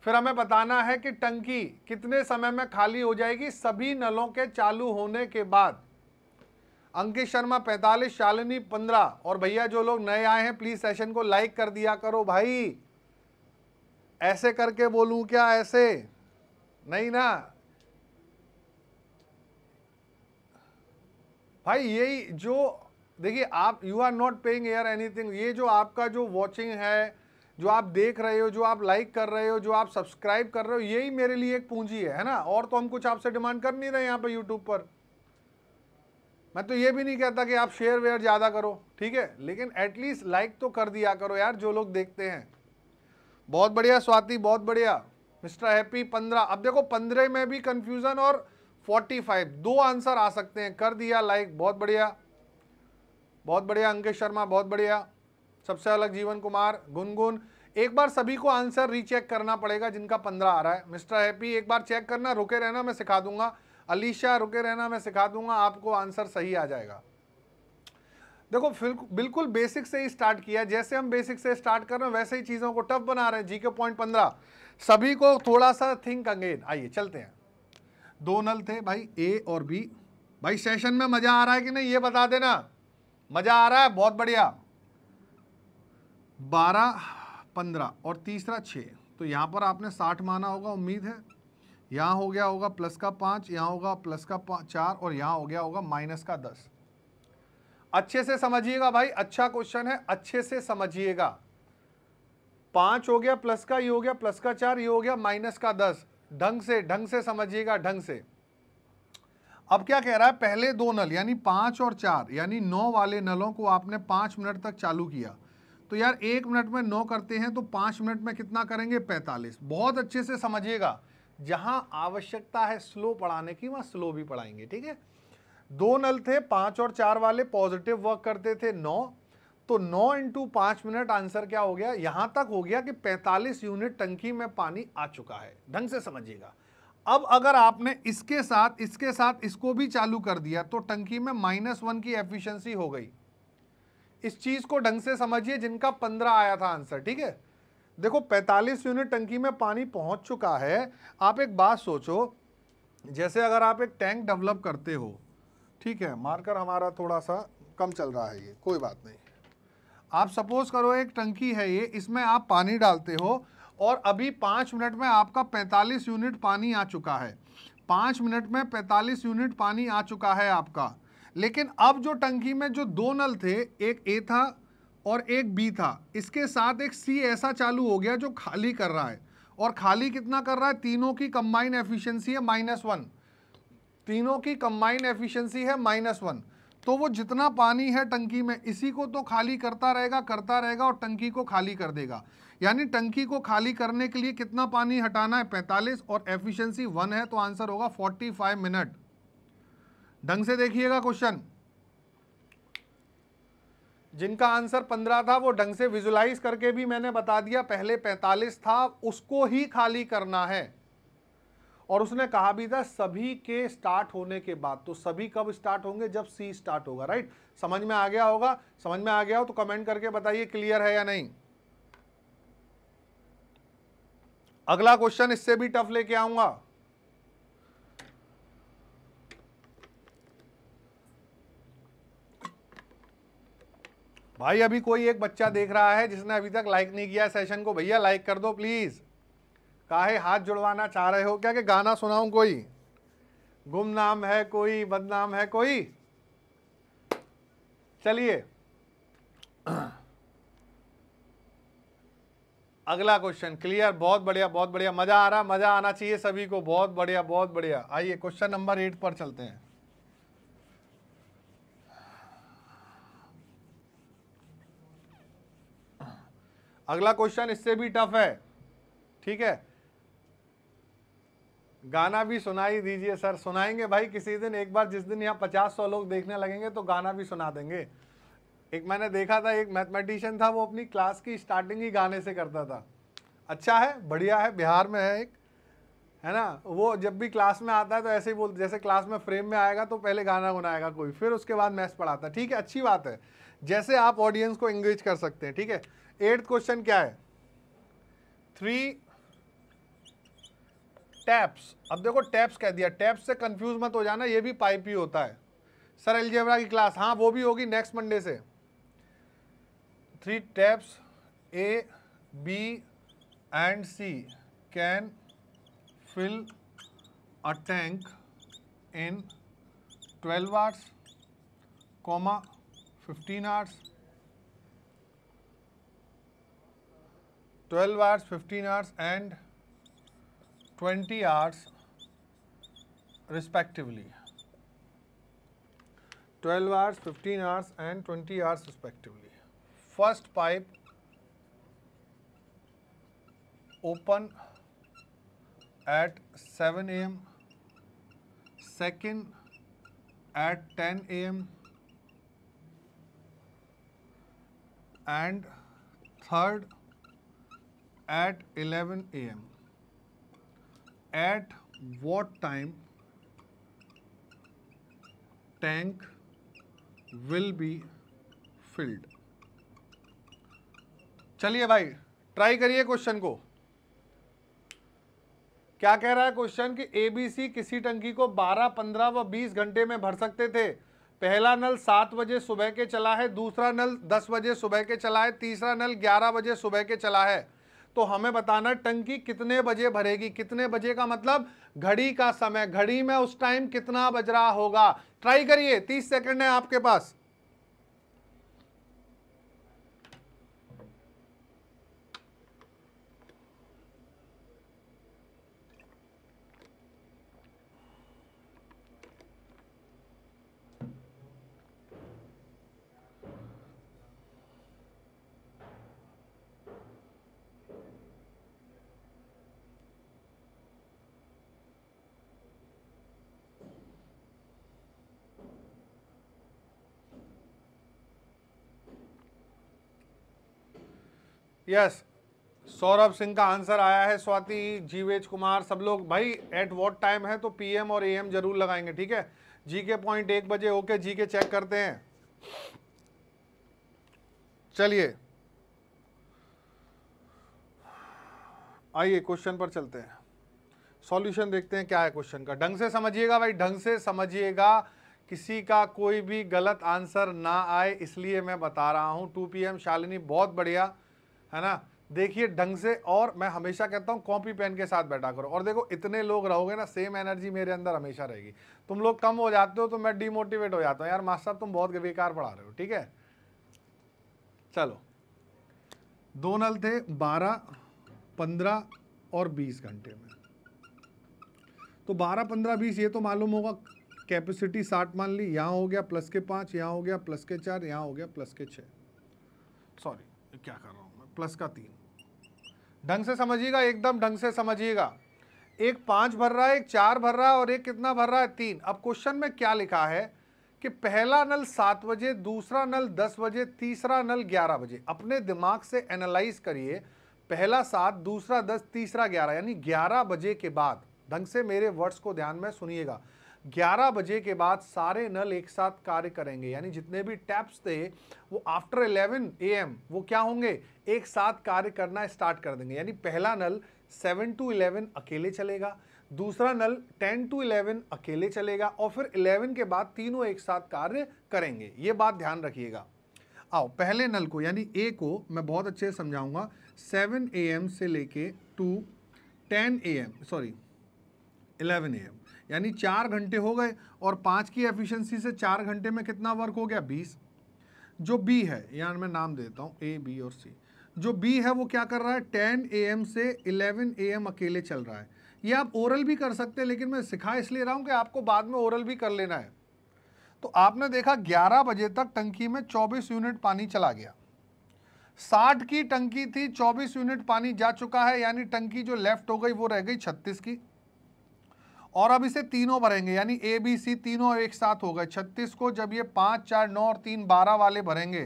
फिर हमें बताना है कि टंकी कितने समय में खाली हो जाएगी सभी नलों के चालू होने के बाद अंकित शर्मा पैंतालीस शालिनी पंद्रह और भैया जो लोग नए आए हैं प्लीज़ सेशन को लाइक कर दिया करो भाई ऐसे करके बोलूं क्या ऐसे नहीं ना भाई यही जो देखिए आप you are not paying air anything ये जो आपका जो वॉचिंग है जो आप देख रहे हो जो आप लाइक कर रहे हो जो आप सब्सक्राइब कर रहे हो यही मेरे लिए एक पूंजी है है ना और तो हम कुछ आपसे डिमांड कर नहीं रहे यहाँ पे यूट्यूब पर मैं तो ये भी नहीं कहता कि आप शेयर वेयर ज़्यादा करो ठीक है लेकिन एटलीस्ट लाइक तो कर दिया करो यार जो लोग देखते हैं बहुत बढ़िया स्वाति बहुत बढ़िया मिस्टर हैप्पी पंद्रह अब देखो पंद्रह में भी कन्फ्यूज़न और फोर्टी फाइव दो आंसर आ सकते हैं कर दिया लाइक बहुत बढ़िया बहुत बढ़िया अंकेश शर्मा बहुत बढ़िया सबसे अलग जीवन कुमार गुनगुन एक बार सभी को आंसर रीचेक करना पड़ेगा जिनका पंद्रह आ रहा है मिस्टर हैप्पी एक बार चेक करना रुके रहना मैं सिखा दूंगा अलीशा रुके रहना मैं सिखा दूंगा आपको आंसर सही आ जाएगा देखो बिल्कुल बेसिक से ही स्टार्ट किया जैसे हम बेसिक से स्टार्ट कर रहे हैं वैसे ही चीज़ों को टफ बना रहे हैं जी के पॉइंट पंद्रह सभी को थोड़ा सा थिंक अगेन आइए चलते हैं दो नल थे भाई ए और बी भाई सेशन में मज़ा आ रहा है कि नहीं ये बता देना मज़ा आ रहा है बहुत बढ़िया बारह पंद्रह और तीसरा छः तो यहाँ पर आपने साठ माना होगा उम्मीद है यहाँ हो गया होगा प्लस का पाँच यहाँ होगा प्लस का चार और यहाँ हो गया होगा माइनस का दस अच्छे से समझिएगा भाई अच्छा क्वेश्चन है अच्छे से समझिएगा पाँच हो गया प्लस का ये हो गया प्लस का चार ये हो गया माइनस का दस ढंग से ढंग से समझिएगा ढंग से अब क्या कह रहा है पहले दो नल यानी पाँच और चार यानी नौ वाले नलों को आपने पाँच मिनट तक चालू किया तो यार एक मिनट में नौ करते हैं तो पाँच मिनट में कितना करेंगे पैंतालीस बहुत अच्छे से समझिएगा जहां आवश्यकता है स्लो पढ़ाने की वहां स्लो भी पढ़ाएंगे ठीक है दो नल थे पांच और चार वाले पॉजिटिव वर्क करते थे नौ तो नौ इंटू पांच मिनट आंसर क्या हो गया यहां तक हो गया कि पैंतालीस यूनिट टंकी में पानी आ चुका है ढंग से समझिएगा अब अगर आपने इसके साथ इसके साथ इसको भी चालू कर दिया तो टंकी में माइनस वन की एफिशिएंसी हो गई इस चीज़ को ढंग से समझिए जिनका पंद्रह आया था आंसर ठीक है देखो 45 यूनिट टंकी में पानी पहुंच चुका है आप एक बात सोचो जैसे अगर आप एक टैंक डेवलप करते हो ठीक है मार्कर हमारा थोड़ा सा कम चल रहा है ये कोई बात नहीं आप सपोज करो एक टंकी है ये इसमें आप पानी डालते हो और अभी पाँच मिनट में आपका 45 यूनिट पानी आ चुका है पाँच मिनट में 45 यूनिट पानी आ चुका है आपका लेकिन अब जो टंकी में जो दो नल थे एक ए था और एक बी था इसके साथ एक सी ऐसा चालू हो गया जो खाली कर रहा है और खाली कितना कर रहा है तीनों की कंबाइन एफिशिएंसी है माइनस वन तीनों की कंबाइन एफिशिएंसी है माइनस वन तो वो जितना पानी है टंकी में इसी को तो खाली करता रहेगा करता रहेगा और टंकी को खाली कर देगा यानी टंकी को खाली करने के लिए कितना पानी हटाना है पैंतालीस और एफिशियंसी वन है तो आंसर होगा फोर्टी मिनट ढंग से देखिएगा क्वेश्चन जिनका आंसर 15 था वो ढंग से विजुलाइज करके भी मैंने बता दिया पहले 45 था उसको ही खाली करना है और उसने कहा भी था सभी के स्टार्ट होने के बाद तो सभी कब स्टार्ट होंगे जब सी स्टार्ट होगा राइट समझ में आ गया होगा समझ में आ गया हो तो कमेंट करके बताइए क्लियर है या नहीं अगला क्वेश्चन इससे भी टफ लेके आऊंगा भाई अभी कोई एक बच्चा देख रहा है जिसने अभी तक लाइक नहीं किया सेशन को भैया लाइक कर दो प्लीज़ काहे हाथ जुड़वाना चाह रहे हो क्या कि गाना सुनाऊं कोई गुमनाम है कोई बदनाम है कोई चलिए अगला क्वेश्चन क्लियर बहुत बढ़िया बहुत बढ़िया मज़ा आ रहा मज़ा आना चाहिए सभी को बहुत बढ़िया बहुत बढ़िया आइए क्वेश्चन नंबर एट पर चलते हैं अगला क्वेश्चन इससे भी टफ है ठीक है गाना भी सुनाई दीजिए सर सुनाएंगे भाई किसी दिन एक बार जिस दिन यहाँ पचास सौ लोग देखने लगेंगे तो गाना भी सुना देंगे एक मैंने देखा था एक मैथमेटिशियन था वो अपनी क्लास की स्टार्टिंग ही गाने से करता था अच्छा है बढ़िया है बिहार में है एक है ना वो जब भी क्लास में आता है तो ऐसे ही बोल जैसे क्लास में फ्रेम में आएगा तो पहले गाना गुनाएगा कोई फिर उसके बाद मैथ्स पढ़ाता है ठीक है अच्छी बात है जैसे आप ऑडियंस को इंगेज कर सकते हैं ठीक है एट्थ क्वेश्चन क्या है थ्री टैप्स अब देखो टैप्स कह दिया टैप्स से कंफ्यूज मत हो जाना ये भी पाइप ही होता है सर एलजेबरा की क्लास हाँ वो भी होगी नेक्स्ट मंडे से three taps A B and C can fill a tank in twelve hours comma fifteen hours 12 hours, 15 hours and 20 hours respectively. 12 hours, 15 hours and 20 hours respectively. First pipe open at 7 a.m., second at 10 a.m. and third at 11 a.m. At what time tank will be filled? चलिए भाई try करिए question को क्या कह रहा है question कि ABC किसी टंकी को 12, 15 व 20 घंटे में भर सकते थे पहला नल सात बजे सुबह के चला है दूसरा नल दस बजे सुबह के चला है तीसरा नल ग्यारह बजे सुबह के चला है तो हमें बताना टंकी कितने बजे भरेगी कितने बजे का मतलब घड़ी का समय घड़ी में उस टाइम कितना बज रहा होगा ट्राई करिए तीस सेकेंड है आपके पास यस सौरभ सिंह का आंसर आया है स्वाति जीवेज कुमार सब लोग भाई एट वॉट टाइम है तो पीएम और एएम जरूर लगाएंगे ठीक है जी के पॉइंट एक बजे ओके जी के चेक करते हैं चलिए आइए क्वेश्चन पर चलते हैं सॉल्यूशन देखते हैं क्या है क्वेश्चन का ढंग से समझिएगा भाई ढंग से समझिएगा किसी का कोई भी गलत आंसर ना आए इसलिए मैं बता रहा हूं टू पी एम शालिनी बहुत बढ़िया है ना देखिए ढंग से और मैं हमेशा कहता हूँ कॉपी पेन के साथ बैठा करो और देखो इतने लोग रहोगे ना सेम एनर्जी मेरे अंदर हमेशा रहेगी तुम लोग कम हो जाते हो तो मैं डीमोटिवेट हो जाता हूँ यार मास्टर साहब तुम बहुत बेकार पढ़ा रहे हो ठीक है चलो दो नल थे बारह पंद्रह और बीस घंटे में तो बारह पंद्रह बीस ये तो मालूम होगा कैपेसिटी साठ मान ली यहाँ हो गया प्लस के पाँच यहाँ हो गया प्लस के चार यहाँ हो गया प्लस के छः सॉरी क्या कर प्लस का तीन ढंग से समझिएगा एकदम ढंग से समझिएगा एक पाँच भर रहा है एक चार भर रहा है और एक कितना भर रहा है तीन अब क्वेश्चन में क्या लिखा है कि पहला नल सात बजे दूसरा नल दस बजे तीसरा नल ग्यारह बजे अपने दिमाग से एनालाइज करिए पहला सात दूसरा दस तीसरा ग्यारह यानी ग्यारह बजे के बाद ढंग से मेरे वर्ड्स को ध्यान में सुनिएगा 11 बजे के बाद सारे नल एक साथ कार्य करेंगे यानी जितने भी टैप्स थे वो आफ्टर 11 एम वो क्या होंगे एक साथ कार्य करना स्टार्ट कर देंगे यानी पहला नल 7 टू 11 अकेले चलेगा दूसरा नल 10 टू 11 अकेले चलेगा और फिर 11 के बाद तीनों एक साथ कार्य करेंगे ये बात ध्यान रखिएगा आओ पहले नल को यानी ए को मैं बहुत अच्छे से समझाऊंगा सेवन ए से लेके to ten A sorry eleven A M यानी चार घंटे हो गए और पाँच की एफिशिएंसी से चार घंटे में कितना वर्क हो गया बीस जो बी है यार मैं नाम देता हूँ ए बी और सी जो बी है वो क्या कर रहा है टेन ए एम से इलेवन ए एम अकेले चल रहा है ये आप ओरल भी कर सकते हैं लेकिन मैं सिखा इसलिए रहा हूँ कि आपको बाद में ओरल भी कर लेना है तो आपने देखा 11 बजे तक टंकी में 24 यूनिट पानी चला गया 60 की टंकी थी 24 यूनिट पानी जा चुका है यानी टंकी जो लेफ्ट हो गई वो रह गई 36 की और अब इसे तीनों भरेंगे यानी ए बी सी तीनों एक साथ हो गए छत्तीस को जब ये पाँच चार नौ और तीन बारह वाले भरेंगे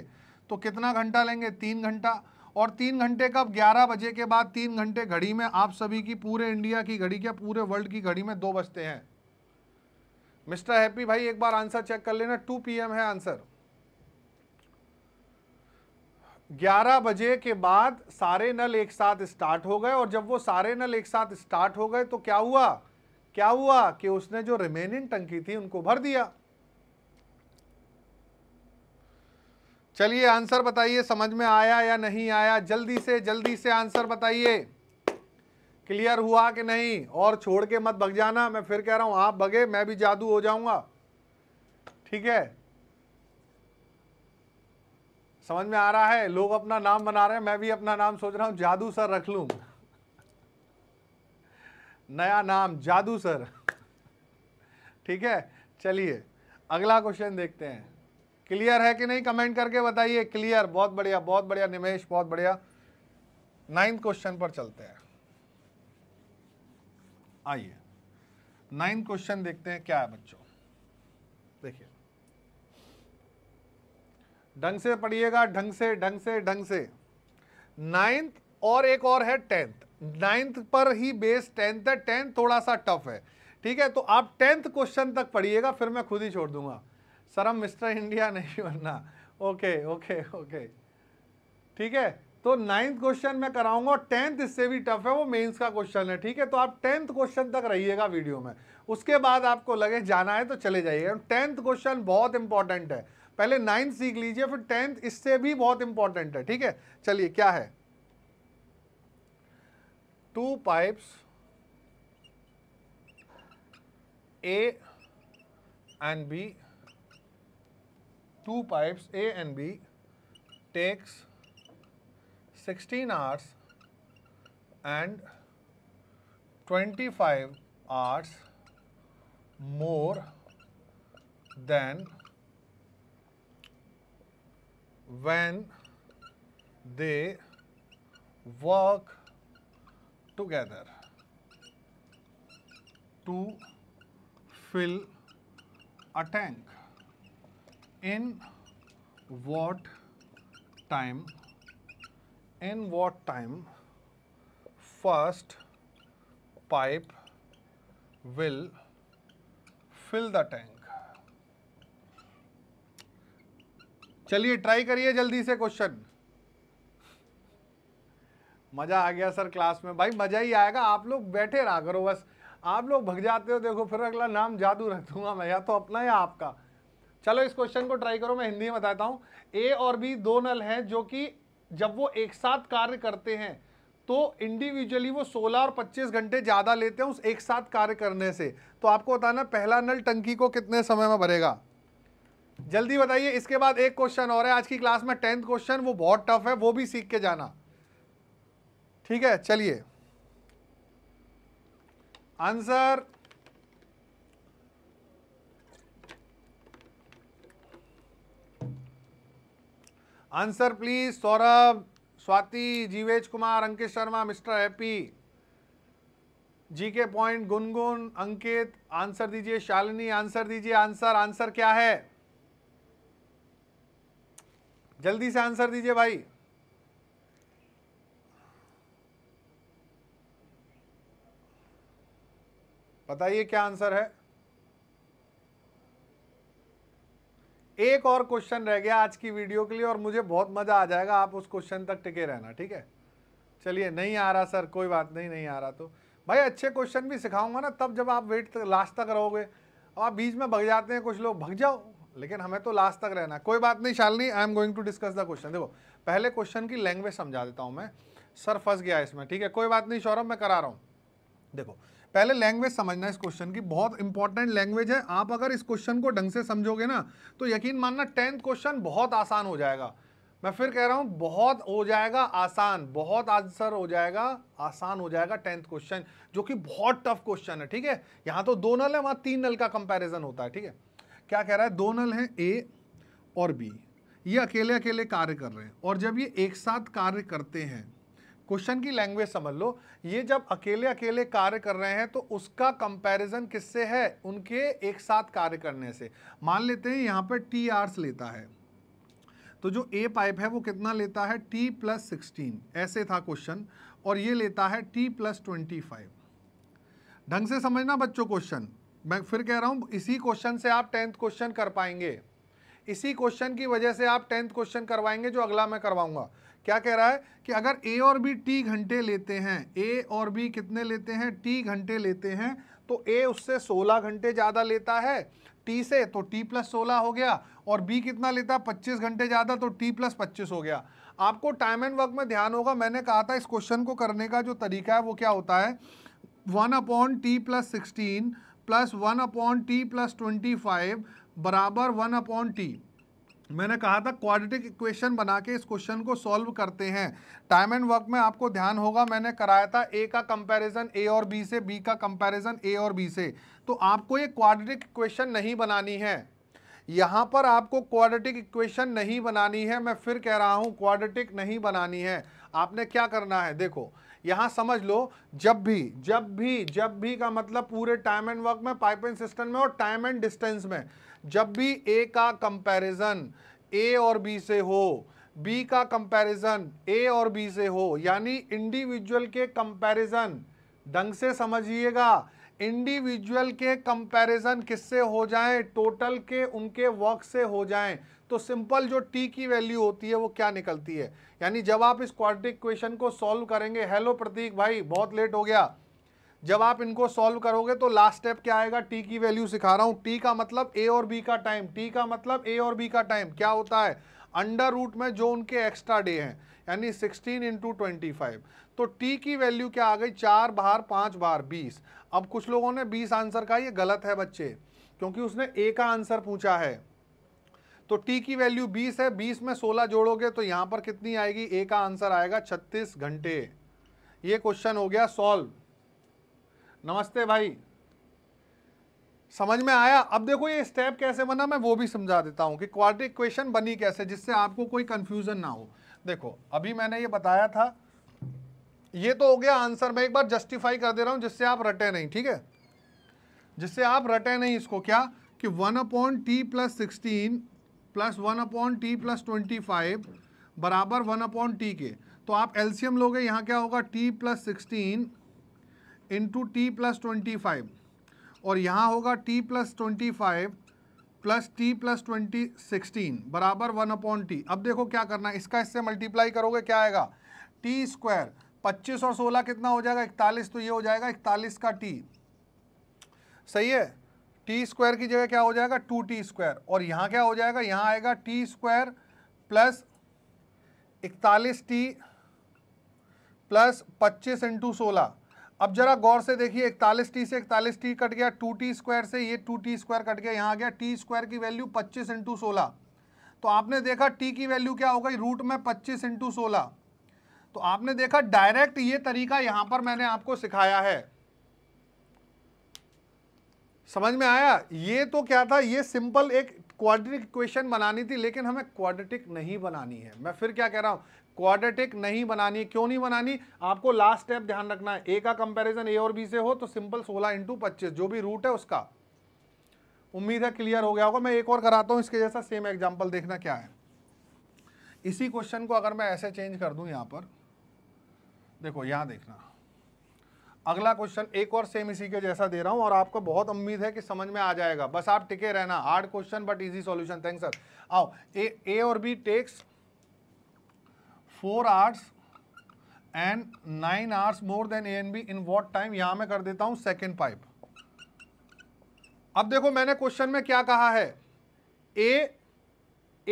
तो कितना घंटा लेंगे तीन घंटा और तीन घंटे का अब ग्यारह बजे के बाद तीन घंटे घड़ी में आप सभी की पूरे इंडिया की घड़ी क्या पूरे वर्ल्ड की घड़ी में दो बजते हैं मिस्टर हैप्पी भाई एक बार आंसर चेक कर लेना टू पीएम है आंसर 11 बजे के बाद सारे नल एक साथ स्टार्ट हो गए और जब वो सारे नल एक साथ स्टार्ट हो गए तो क्या हुआ क्या हुआ कि उसने जो रिमेनिंग टंकी थी उनको भर दिया चलिए आंसर बताइए समझ में आया या नहीं आया जल्दी से जल्दी से आंसर बताइए क्लियर हुआ कि नहीं और छोड़ के मत भग जाना मैं फिर कह रहा हूं आप भगे मैं भी जादू हो जाऊंगा ठीक है समझ में आ रहा है लोग अपना नाम बना रहे हैं मैं भी अपना नाम सोच रहा हूं जादू सर रख लू नया नाम जादू सर ठीक है चलिए अगला क्वेश्चन देखते हैं क्लियर है कि नहीं कमेंट करके बताइए क्लियर बहुत बढ़िया बहुत बढ़िया निमेश बहुत बढ़िया नाइन्थ क्वेश्चन पर चलते हैं आइए नाइन्थ क्वेश्चन देखते हैं क्या है बच्चों देखिए ढंग से पढ़िएगा ढंग से ढंग से ढंग से नाइन्थ और एक और है टेंथ नाइन्थ पर ही बेस टेंथ है टेंथ थोड़ा सा टफ है ठीक है तो आप टेंथ क्वेश्चन तक पढ़िएगा फिर मैं खुद ही छोड़ दूंगा सर हम मिस्टर इंडिया नहीं बनना ओके ओके ओके ठीक है तो नाइन्थ क्वेश्चन मैं कराऊंगा टेंथ इससे भी टफ है वो मेंस का क्वेश्चन है ठीक है तो आप टेंथ क्वेश्चन तक रहिएगा वीडियो में उसके बाद आपको लगे जाना है तो चले जाइए टेंथ क्वेश्चन बहुत इंपॉर्टेंट है पहले नाइन्थ सीख लीजिए फिर टेंथ इससे भी बहुत इंपॉर्टेंट है ठीक है चलिए क्या है two pipes A and B, two pipes A and B takes 16 hours and 25 hours more than when they work together to fill a tank in what time in what time first pipe will fill the tank चलिए try करिए जल्दी से question मज़ा आ गया sir class में भाई मज़ा ही आएगा आप लोग बैठे रहा करो बस आप लोग भग जाते हो देखो फिर अगला नाम जादू रख दूंगा मैं या तो अपना या आपका चलो इस क्वेश्चन को ट्राई करो मैं हिंदी में बताता हूँ ए और बी दो नल हैं जो कि जब वो एक साथ कार्य करते हैं तो इंडिविजुअली वो 16 और 25 घंटे ज़्यादा लेते हैं उस एक साथ कार्य करने से तो आपको बताना पहला नल टंकी को कितने समय में भरेगा जल्दी बताइए इसके बाद एक क्वेश्चन और है आज की क्लास में टेंथ क्वेश्चन वो बहुत टफ है वो भी सीख के जाना ठीक है चलिए answer answer please Saurabh Swati Jeevesh Kumar Ankit Sharma mister happy GK point Gungun Ankit answer दीजिए शालिनी आंसर दीजिए आंसर आंसर क्या है जल्दी से आंसर दीजिए भाई बताइए क्या आंसर है एक और क्वेश्चन रह गया आज की वीडियो के लिए और मुझे बहुत मज़ा आ जाएगा आप उस क्वेश्चन तक टिके रहना ठीक है चलिए नहीं आ रहा सर कोई बात नहीं नहीं आ रहा तो भाई अच्छे क्वेश्चन भी सिखाऊंगा ना तब जब आप वेट तक लास्ट तक रहोगे अब आप बीच में भग जाते हैं कुछ लोग भग जाओ लेकिन हमें तो लास्ट तक रहना कोई बात नहीं Shalini I am going to discuss the question देखो पहले क्वेश्चन की लैंग्वेज समझा देता हूँ मैं सर फंस गया इसमें ठीक है कोई बात नहीं सौरभ मैं करा रहा हूँ देखो पहले लैंग्वेज समझना इस क्वेश्चन की बहुत इंपॉर्टेंट लैंग्वेज है आप अगर इस क्वेश्चन को ढंग से समझोगे ना तो यकीन मानना टेंथ क्वेश्चन बहुत आसान हो जाएगा मैं फिर कह रहा हूँ बहुत हो जाएगा आसान बहुत आंसर हो जाएगा आसान हो जाएगा टेंथ क्वेश्चन जो कि बहुत टफ क्वेश्चन है ठीक है यहाँ तो दो नल है वहाँ तीन नल का कंपैरिजन होता है ठीक है क्या कह रहा है दो नल हैं ए और बी ये अकेले अकेले कार्य कर रहे हैं और जब ये एक साथ कार्य करते हैं क्वेश्चन की लैंग्वेज समझ लो ये जब अकेले अकेले कार्य कर रहे हैं तो उसका कंपैरिजन किससे है उनके एक साथ कार्य करने से मान लेते हैं यहाँ पर टी आर्स लेता है तो जो ए पाइप है वो कितना लेता है टी प्लस सिक्सटीन ऐसे था क्वेश्चन और ये लेता है टी प्लस ट्वेंटी फाइव ढंग से समझना बच्चों क्वेश्चन मैं फिर कह रहा हूँ इसी क्वेश्चन से आप टेंथ क्वेश्चन कर पाएंगे इसी क्वेश्चन की वजह से आप टेंथ क्वेश्चन करवाएंगे जो अगला मैं करवाऊंगा क्या कह रहा है कि अगर ए और बी टी घंटे लेते हैं ए और बी कितने लेते हैं टी घंटे लेते हैं तो ए उससे 16 घंटे ज़्यादा लेता है टी से तो टी प्लस सोलह हो गया और बी कितना लेता है पच्चीस घंटे ज़्यादा तो टी प्लस पच्चीस हो गया आपको टाइम एंड वर्क में ध्यान होगा मैंने कहा था इस क्वेश्चन को करने का जो तरीका है वो क्या होता है one upon T plus sixteen plus one upon T plus twenty five बराबर वन अपॉन टी मैंने कहा था क्वाड्रेटिक इक्वेशन बना के इस क्वेश्चन को सॉल्व करते हैं टाइम एंड वर्क में आपको ध्यान होगा मैंने कराया था ए का कंपैरिजन ए और बी से बी का कंपैरिजन ए और बी से तो आपको ये क्वाड्रेटिक इक्वेशन नहीं बनानी है यहाँ पर आपको क्वाड्रेटिक इक्वेशन नहीं बनानी है मैं फिर कह रहा हूँ क्वाड्रेटिक नहीं बनानी है आपने क्या करना है देखो यहाँ समझ लो जब भी जब भी जब भी का मतलब पूरे टाइम एंड वर्क में पाइप एंड सिस्टम में और टाइम एंड डिस्टेंस में जब भी ए का कंपैरिजन ए और बी से हो बी का कंपैरिजन ए और बी से हो यानी इंडिविजुअल के कंपैरिजन ढंग से समझिएगा इंडिविजुअल के कंपैरिजन किससे हो जाएं टोटल के उनके वर्क से हो जाएं तो सिंपल जो टी की वैल्यू होती है वो क्या निकलती है यानी जब आप इस क्वार्टिक क्वेश्चन को सॉल्व करेंगे हेलो प्रतीक भाई बहुत लेट हो गया जब आप इनको सॉल्व करोगे तो लास्ट स्टेप क्या आएगा टी की वैल्यू सिखा रहा हूँ टी का मतलब ए और बी का टाइम टी का मतलब ए और बी का टाइम क्या होता है अंडर रूट में जो उनके एक्स्ट्रा डे हैं यानी 16 इंटू ट्वेंटी तो टी की वैल्यू क्या आ गई चार बार पाँच बार बीस अब कुछ लोगों ने बीस आंसर कहा ये गलत है बच्चे क्योंकि उसने ए का आंसर पूछा है तो टी की वैल्यू बीस है बीस में सोलह जोड़ोगे तो यहाँ पर कितनी आएगी ए का आंसर आएगा छत्तीस घंटे ये क्वेश्चन हो गया सॉल्व नमस्ते भाई समझ में आया अब देखो ये स्टेप कैसे बना मैं वो भी समझा देता हूँ कि क्वाड्रिक क्वेश्चन बनी कैसे जिससे आपको कोई कन्फ्यूज़न ना हो देखो अभी मैंने ये बताया था ये तो हो गया आंसर मैं एक बार जस्टिफाई कर दे रहा हूँ जिससे आप रटे नहीं ठीक है जिससे आप रटे नहीं इसको क्या कि one upon T plus sixteen plus one upon T plus twenty five बराबर वन अपॉन टी के तो आप एल्सियम लोगे यहाँ क्या होगा T plus sixteen into T plus twenty five और यहाँ होगा T plus twenty five plus T plus twenty sixteen बराबर वन अपॉन टी अब देखो क्या करना है इसका इससे मल्टीप्लाई करोगे क्या आएगा टी स्क्वायर पच्चीस और सोलह कितना हो जाएगा इकतालीस तो ये हो जाएगा इकतालीस का टी सही है टी स्क्वायर की जगह क्या हो जाएगा टू टी स्क्वायर और यहाँ क्या हो जाएगा यहाँ आएगा टी स्क्वायर प्लस इकतालीस टी प्लस पच्चीस इंटू सोलह अब जरा गौर से देखिए इकतालीस टी से इकतालीस टी कट गया टू टी स्क्वायर से ये टू टी स्क्वायर कट गया यहाँ आ गया टी स्क्वायर की वैल्यू पच्चीस इंटू सोलह तो आपने देखा टी की वैल्यू क्या हो गई रूट में पच्चीस इंटू सोलह तो आपने देखा डायरेक्ट ये तरीका यहाँ पर मैंने आपको सिखाया है समझ में आया ये तो क्या था ये सिंपल एक क्वाड्रेटिक इक्वेशन बनानी थी लेकिन हमें क्वाड्रेटिक नहीं बनानी है मैं फिर क्या कह रहा हूँ क्वाड्रेटिक नहीं बनानी क्यों नहीं बनानी आपको लास्ट स्टेप ध्यान रखना है ए का कंपैरिजन ए और बी से हो तो सिंपल 16 इंटू पच्चीस जो भी रूट है उसका उम्मीद है क्लियर हो गया होगा मैं एक और कराता हूँ इसके जैसा सेम एग्जाम्पल देखना क्या है इसी क्वेश्चन को अगर मैं ऐसे चेंज कर दूँ यहाँ पर देखो यहाँ देखना अगला क्वेश्चन एक और सेम इसी के जैसा दे रहा हूं और आपको बहुत उम्मीद है कि समझ में आ जाएगा बस आप टिके रहना hard question but easy solution thank sir आओ ए ए और B takes four hours and nine hours more than A and B in what time यहां मैं कर देता हूं सेकेंड पाइप अब देखो मैंने क्वेश्चन में क्या कहा है ए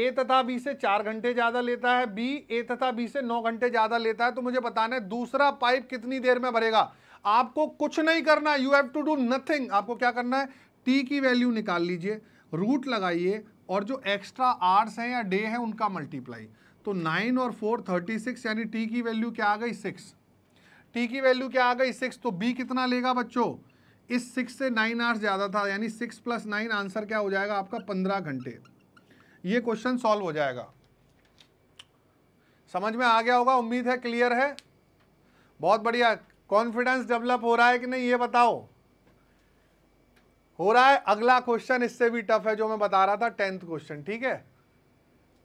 ए तथा बी से चार घंटे ज़्यादा लेता है बी ए तथा बी से नौ घंटे ज़्यादा लेता है तो मुझे बताना है दूसरा पाइप कितनी देर में भरेगा आपको कुछ नहीं करना you have to do nothing आपको क्या करना है टी की वैल्यू निकाल लीजिए रूट लगाइए और जो एक्स्ट्रा आर्स हैं या डे हैं उनका मल्टीप्लाई तो नाइन और फोर थर्टी सिक्स यानी टी की वैल्यू क्या आ गई सिक्स टी की वैल्यू क्या आ गई सिक्स तो बी कितना लेगा बच्चों इस सिक्स से नाइन आवर्स ज़्यादा था यानी सिक्स प्लस नाइन आंसर क्या हो जाएगा आपका पंद्रह घंटे ये क्वेश्चन सॉल्व हो जाएगा समझ में आ गया होगा उम्मीद है क्लियर है बहुत बढ़िया कॉन्फिडेंस डेवलप हो रहा है कि नहीं ये बताओ हो रहा है अगला क्वेश्चन इससे भी टफ है जो मैं बता रहा था टेंथ क्वेश्चन ठीक है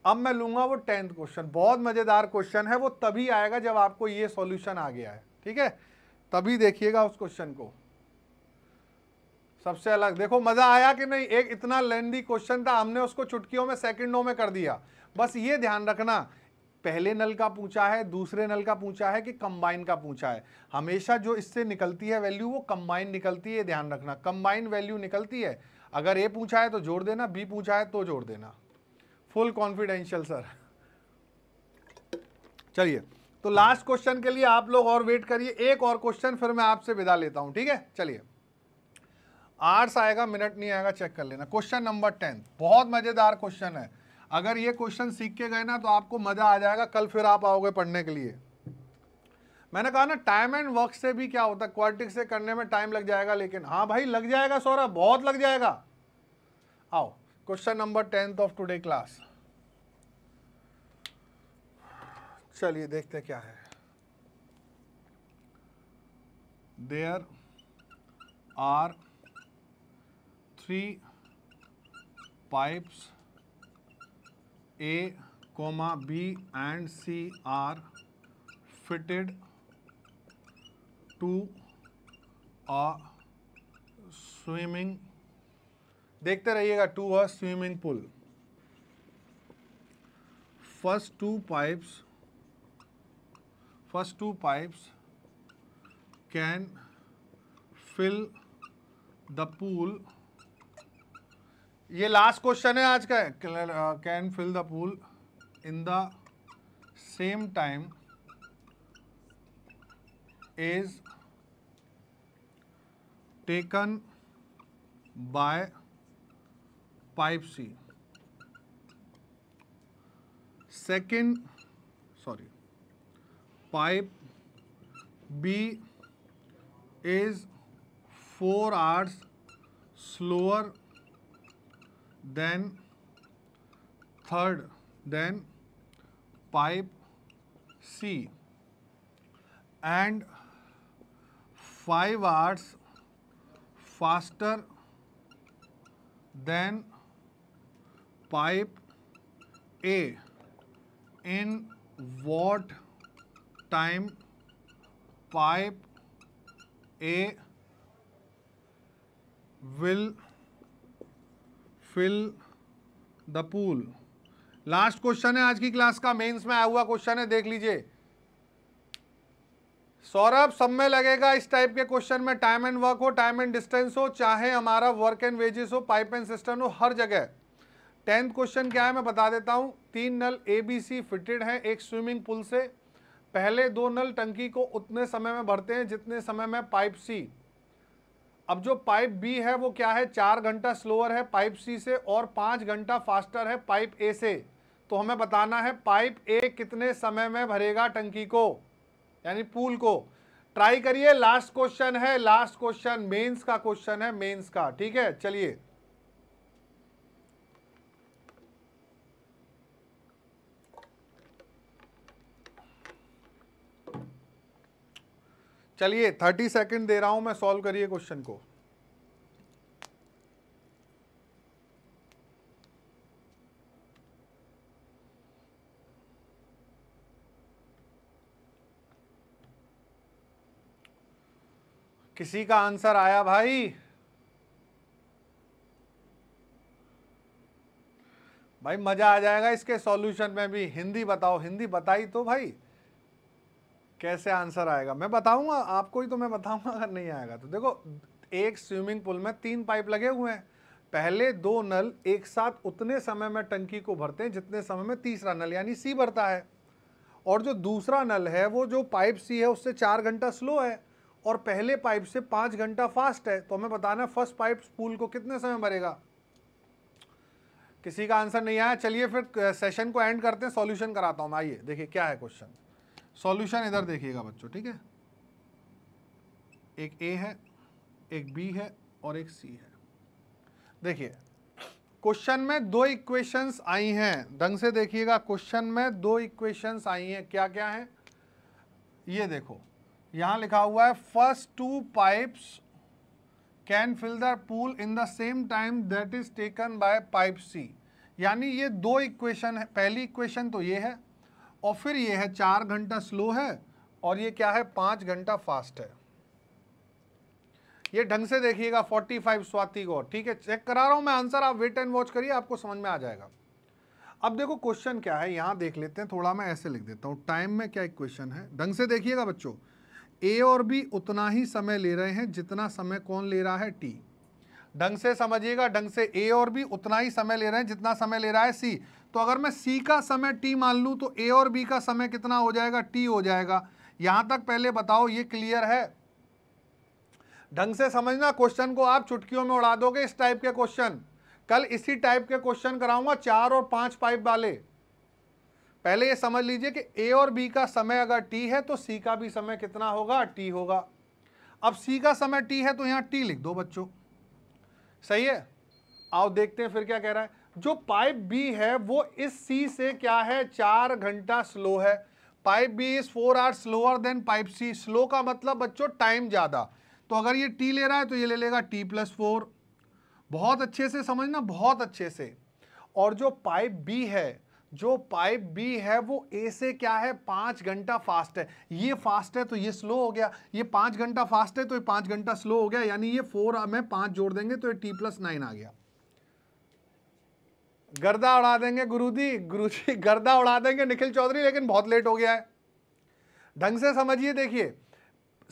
अब मैं लूँगा वो टेंथ क्वेश्चन बहुत मज़ेदार क्वेश्चन है वो तभी आएगा जब आपको ये सॉल्यूशन आ गया है ठीक है तभी देखिएगा उस क्वेश्चन को सबसे अलग देखो मज़ा आया कि नहीं एक इतना लेंदी क्वेश्चन था हमने उसको चुटकियों में सेकंडों में कर दिया बस ये ध्यान रखना पहले नल का पूछा है दूसरे नल का पूछा है कि कंबाइन का पूछा है हमेशा जो इससे निकलती है वैल्यू वो कंबाइन निकलती है ध्यान रखना कंबाइन वैल्यू निकलती है अगर ए पूछा है तो जोड़ देना बी पूछा है तो जोड़ देना फुल कॉन्फिडेंशियल सर चलिए तो लास्ट क्वेश्चन के लिए आप लोग और वेट करिए एक और क्वेश्चन फिर मैं आपसे विदा लेता हूं ठीक है चलिए आर्ट्स आएगा मिनट नहीं आएगा चेक कर लेना क्वेश्चन नंबर टेंथ बहुत मज़ेदार क्वेश्चन है अगर ये क्वेश्चन सीख के गए ना तो आपको मज़ा आ जाएगा कल फिर आप आओगे पढ़ने के लिए मैंने कहा ना टाइम एंड वर्क से भी क्या होता है क्वालिटिक्स से करने में टाइम लग जाएगा लेकिन हाँ भाई लग जाएगा सौरभ बहुत लग जाएगा आओ question number tenth of today class चलिए देखते क्या है there are three pipes A comma B and C are fitted to a swimming देखते रहिएगा to a swimming pool first two pipes first two pipes can fill the pool ये last question है आज का can fill the pool in the same time is taken by pipe C second sorry pipe B is 4 hours slower than third than pipe C and 5 hours faster than pipe A in what time pipe A will fill the pool last question है आज की class का mains में आया हुआ question है देख लीजिए सौरभ सब में लगेगा इस टाइप के क्वेश्चन में टाइम एंड वर्क हो टाइम एंड डिस्टेंस हो चाहे हमारा वर्क एंड वेजेस हो पाइप एंड सिस्टम हो हर जगह टेंथ क्वेश्चन क्या है मैं बता देता हूं तीन नल एबीसी फिटेड है एक स्विमिंग पूल से पहले दो नल टंकी को उतने समय में भरते हैं जितने समय में पाइप सी अब जो पाइप बी है वो क्या है चार घंटा स्लोअर है पाइप सी से और पाँच घंटा फास्टर है पाइप ए से तो हमें बताना है पाइप ए कितने समय में भरेगा टंकी को यानी पूल को ट्राई करिए लास्ट क्वेश्चन है लास्ट क्वेश्चन मेंस का क्वेश्चन है मेंस का ठीक है चलिए चलिए थर्टी सेकेंड दे रहा हूं मैं सॉल्व करिए क्वेश्चन को किसी का आंसर आया भाई भाई मजा आ जाएगा इसके सॉल्यूशन में भी हिंदी बताओ हिंदी बताई तो भाई कैसे आंसर आएगा मैं बताऊंगा आपको ही तो मैं बताऊंगा अगर नहीं आएगा तो देखो एक स्विमिंग पूल में तीन पाइप लगे हुए हैं पहले दो नल एक साथ उतने समय में टंकी को भरते हैं जितने समय में तीसरा नल यानी सी भरता है और जो दूसरा नल है वो जो पाइप सी है उससे चार घंटा स्लो है और पहले पाइप से पाँच घंटा फास्ट है तो हमें बताना फर्स्ट पाइप पूल को कितने समय भरेगा किसी का आंसर नहीं आया चलिए फिर सेशन को एंड करते हैं सॉल्यूशन कराता हूँ मैं आइए देखिए क्या है क्वेश्चन सॉल्यूशन इधर देखिएगा बच्चों ठीक है एक ए है एक बी है और एक सी है देखिए क्वेश्चन में दो इक्वेशंस आई हैं ढंग से देखिएगा क्वेश्चन में दो इक्वेशंस आई हैं क्या क्या हैं ये देखो यहां लिखा हुआ है first two pipes can fill the pool in the same time that is taken by pipe C यानी ये दो इक्वेशन है पहली इक्वेशन तो ये है और फिर ये है चार घंटा स्लो है और ये क्या है पाँच घंटा फास्ट है ये ढंग से देखिएगा 45 फाइव स्वाति को ठीक है चेक करा रहा हूँ मैं आंसर आप वेट एंड वॉच करिए आपको समझ में आ जाएगा अब देखो क्वेश्चन क्या है यहाँ देख लेते हैं थोड़ा मैं ऐसे लिख देता हूँ टाइम में क्या एक क्वेश्चन है ढंग से देखिएगा बच्चों ए और बी उतना ही समय ले रहे हैं जितना समय कौन ले रहा है टी ढंग से समझिएगा ढंग से ए और बी उतना ही समय ले रहे हैं जितना समय ले रहा है सी तो अगर मैं सी का समय टी मान लूँ तो ए और बी का समय कितना हो जाएगा टी हो जाएगा यहाँ तक पहले बताओ ये क्लियर है ढंग से समझना क्वेश्चन को आप चुटकियों में उड़ा दोगे इस टाइप के क्वेश्चन कल इसी टाइप के क्वेश्चन कराऊंगा चार और पांच पाइप वाले पहले ये समझ लीजिए कि ए और बी का समय अगर टी है तो सी का भी समय कितना होगा टी होगा अब सी का समय टी है तो यहाँ टी लिख दो बच्चों सही है आओ देखते हैं फिर क्या कह रहा है जो पाइप बी है वो इस सी से क्या है चार घंटा स्लो है pipe B is four are slower than pipe C slow का मतलब बच्चों टाइम ज़्यादा तो अगर ये टी ले रहा है तो ये ले लेगा टी प्लस फोर बहुत अच्छे से समझना बहुत अच्छे से और जो पाइप बी है जो पाइप बी है वो ए से क्या है पाँच घंटा फास्ट है ये फास्ट है तो ये स्लो हो गया ये पाँच घंटा फास्ट है तो ये पाँच घंटा स्लो हो गया यानी ये फोर में पाँच जोड़ देंगे तो ये टी प्लस नाइन आ गया गर्दा उड़ा देंगे गुरु जी गर्दा उड़ा देंगे निखिल चौधरी लेकिन बहुत लेट हो गया है ढंग से समझिए देखिए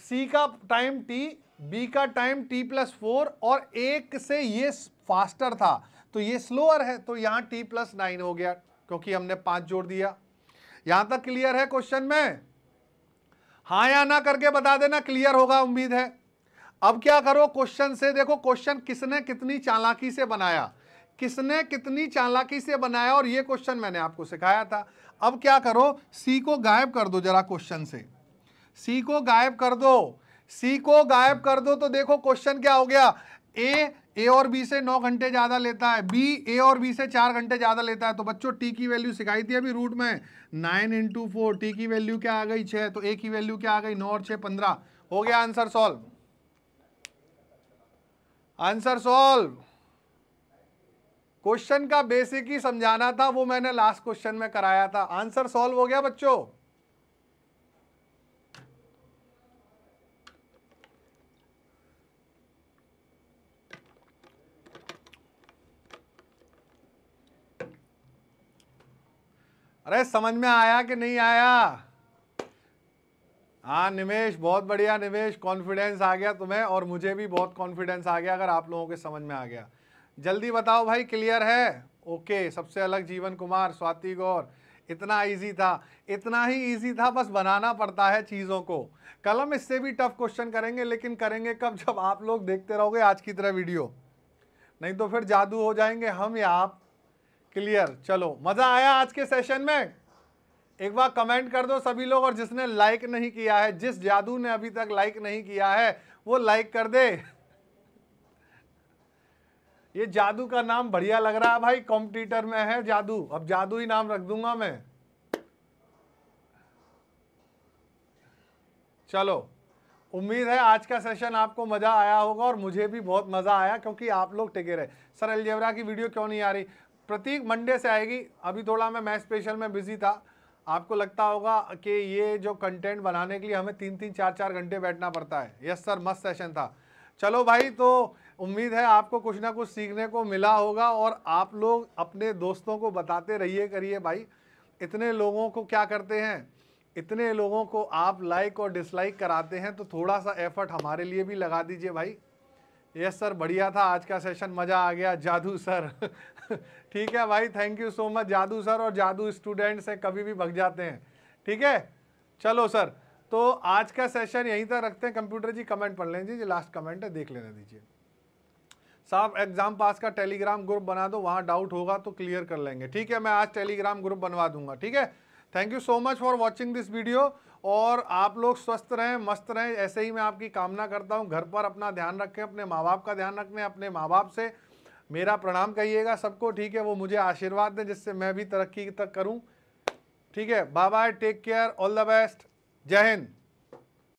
सी का टाइम टी बी का टाइम टी प्लस फोर और एक से ये फास्टर था तो ये स्लोअर है तो यहां टी प्लस नाइन हो गया क्योंकि हमने पांच जोड़ दिया यहां तक क्लियर है क्वेश्चन में हाँ या ना करके बता देना क्लियर होगा उम्मीद है अब क्या करो क्वेश्चन से देखो क्वेश्चन किसने कितनी चालाकी से बनाया किसने कितनी चालाकी से बनाया और ये क्वेश्चन मैंने आपको सिखाया था अब क्या करो सी को गायब कर दो जरा क्वेश्चन से सी को गायब कर दो सी को गायब कर दो तो देखो क्वेश्चन क्या हो गया ए ए और बी से नौ घंटे ज़्यादा लेता है बी ए और बी से चार घंटे ज़्यादा लेता है तो बच्चों टी की वैल्यू सिखाई थी अभी रूट में नाइन इंटू फोर टी की वैल्यू क्या आ गई छह तो ए की वैल्यू क्या आ गई नौ और छह पंद्रह हो गया answer solve answer solve question का बेसिक ही समझाना था वो मैंने लास्ट क्वेश्चन में कराया था आंसर सॉल्व हो गया बच्चों अरे समझ में आया कि नहीं आया हाँ निमेश बहुत बढ़िया निमेश कॉन्फिडेंस आ गया तुम्हें और मुझे भी बहुत कॉन्फिडेंस आ गया अगर आप लोगों के समझ में आ गया जल्दी बताओ भाई क्लियर है ओके सबसे अलग जीवन कुमार स्वाति गौर इतना इजी था इतना ही इजी था बस बनाना पड़ता है चीज़ों को कल हम इससे भी टफ क्वेश्चन करेंगे लेकिन करेंगे कब जब आप लोग देखते रहोगे आज की तरह वीडियो नहीं तो फिर जादू हो जाएंगे हम या आप क्लियर चलो मज़ा आया आज के सेशन में एक बार कमेंट कर दो सभी लोग और जिसने लाइक नहीं किया है जिस जादू ने अभी तक लाइक नहीं किया है वो लाइक कर दे ये जादू का नाम बढ़िया लग रहा है भाई कॉम्पिटिटर में है जादू अब जादू ही नाम रख दूंगा मैं चलो उम्मीद है आज का सेशन आपको मज़ा आया होगा और मुझे भी बहुत मज़ा आया क्योंकि आप लोग टिके रहे सर एलजेवरा की वीडियो क्यों नहीं आ रही प्रतीक मंडे से आएगी अभी थोड़ा मैं मैथ स्पेशल में बिजी था आपको लगता होगा कि ये जो कंटेंट बनाने के लिए हमें तीन तीन चार चार घंटे बैठना पड़ता है यस सर मस्त सेशन था चलो भाई तो उम्मीद है आपको कुछ ना कुछ सीखने को मिला होगा और आप लोग अपने दोस्तों को बताते रहिए करिए भाई इतने लोगों को क्या करते हैं इतने लोगों को आप लाइक और डिसलाइक कराते हैं तो थोड़ा सा एफर्ट हमारे लिए भी लगा दीजिए भाई यस सर बढ़िया था आज का सेशन मज़ा आ गया जादू सर ठीक है भाई थैंक यू सो मच जादू सर और जादू स्टूडेंट्स हैं कभी भी भग जाते हैं ठीक है चलो सर तो आज का सेशन यहीं तक रखते हैं कंप्यूटर जी कमेंट पढ़ लें जी लास्ट कमेंट है देख लेने दीजिए साहब एग्जाम पास का टेलीग्राम ग्रुप बना दो वहाँ डाउट होगा तो क्लियर कर लेंगे ठीक है मैं आज टेलीग्राम ग्रुप बनवा दूंगा ठीक है thank you so much for watching this video और आप लोग स्वस्थ रहें मस्त रहें ऐसे ही मैं आपकी कामना करता हूँ घर पर अपना ध्यान रखें अपने माँ बाप का ध्यान रखें अपने माँ बाप से मेरा प्रणाम कहिएगा सबको ठीक है वो मुझे आशीर्वाद दें जिससे मैं भी तरक्की तक करूँ ठीक है bye bye take care all the best जय हिंद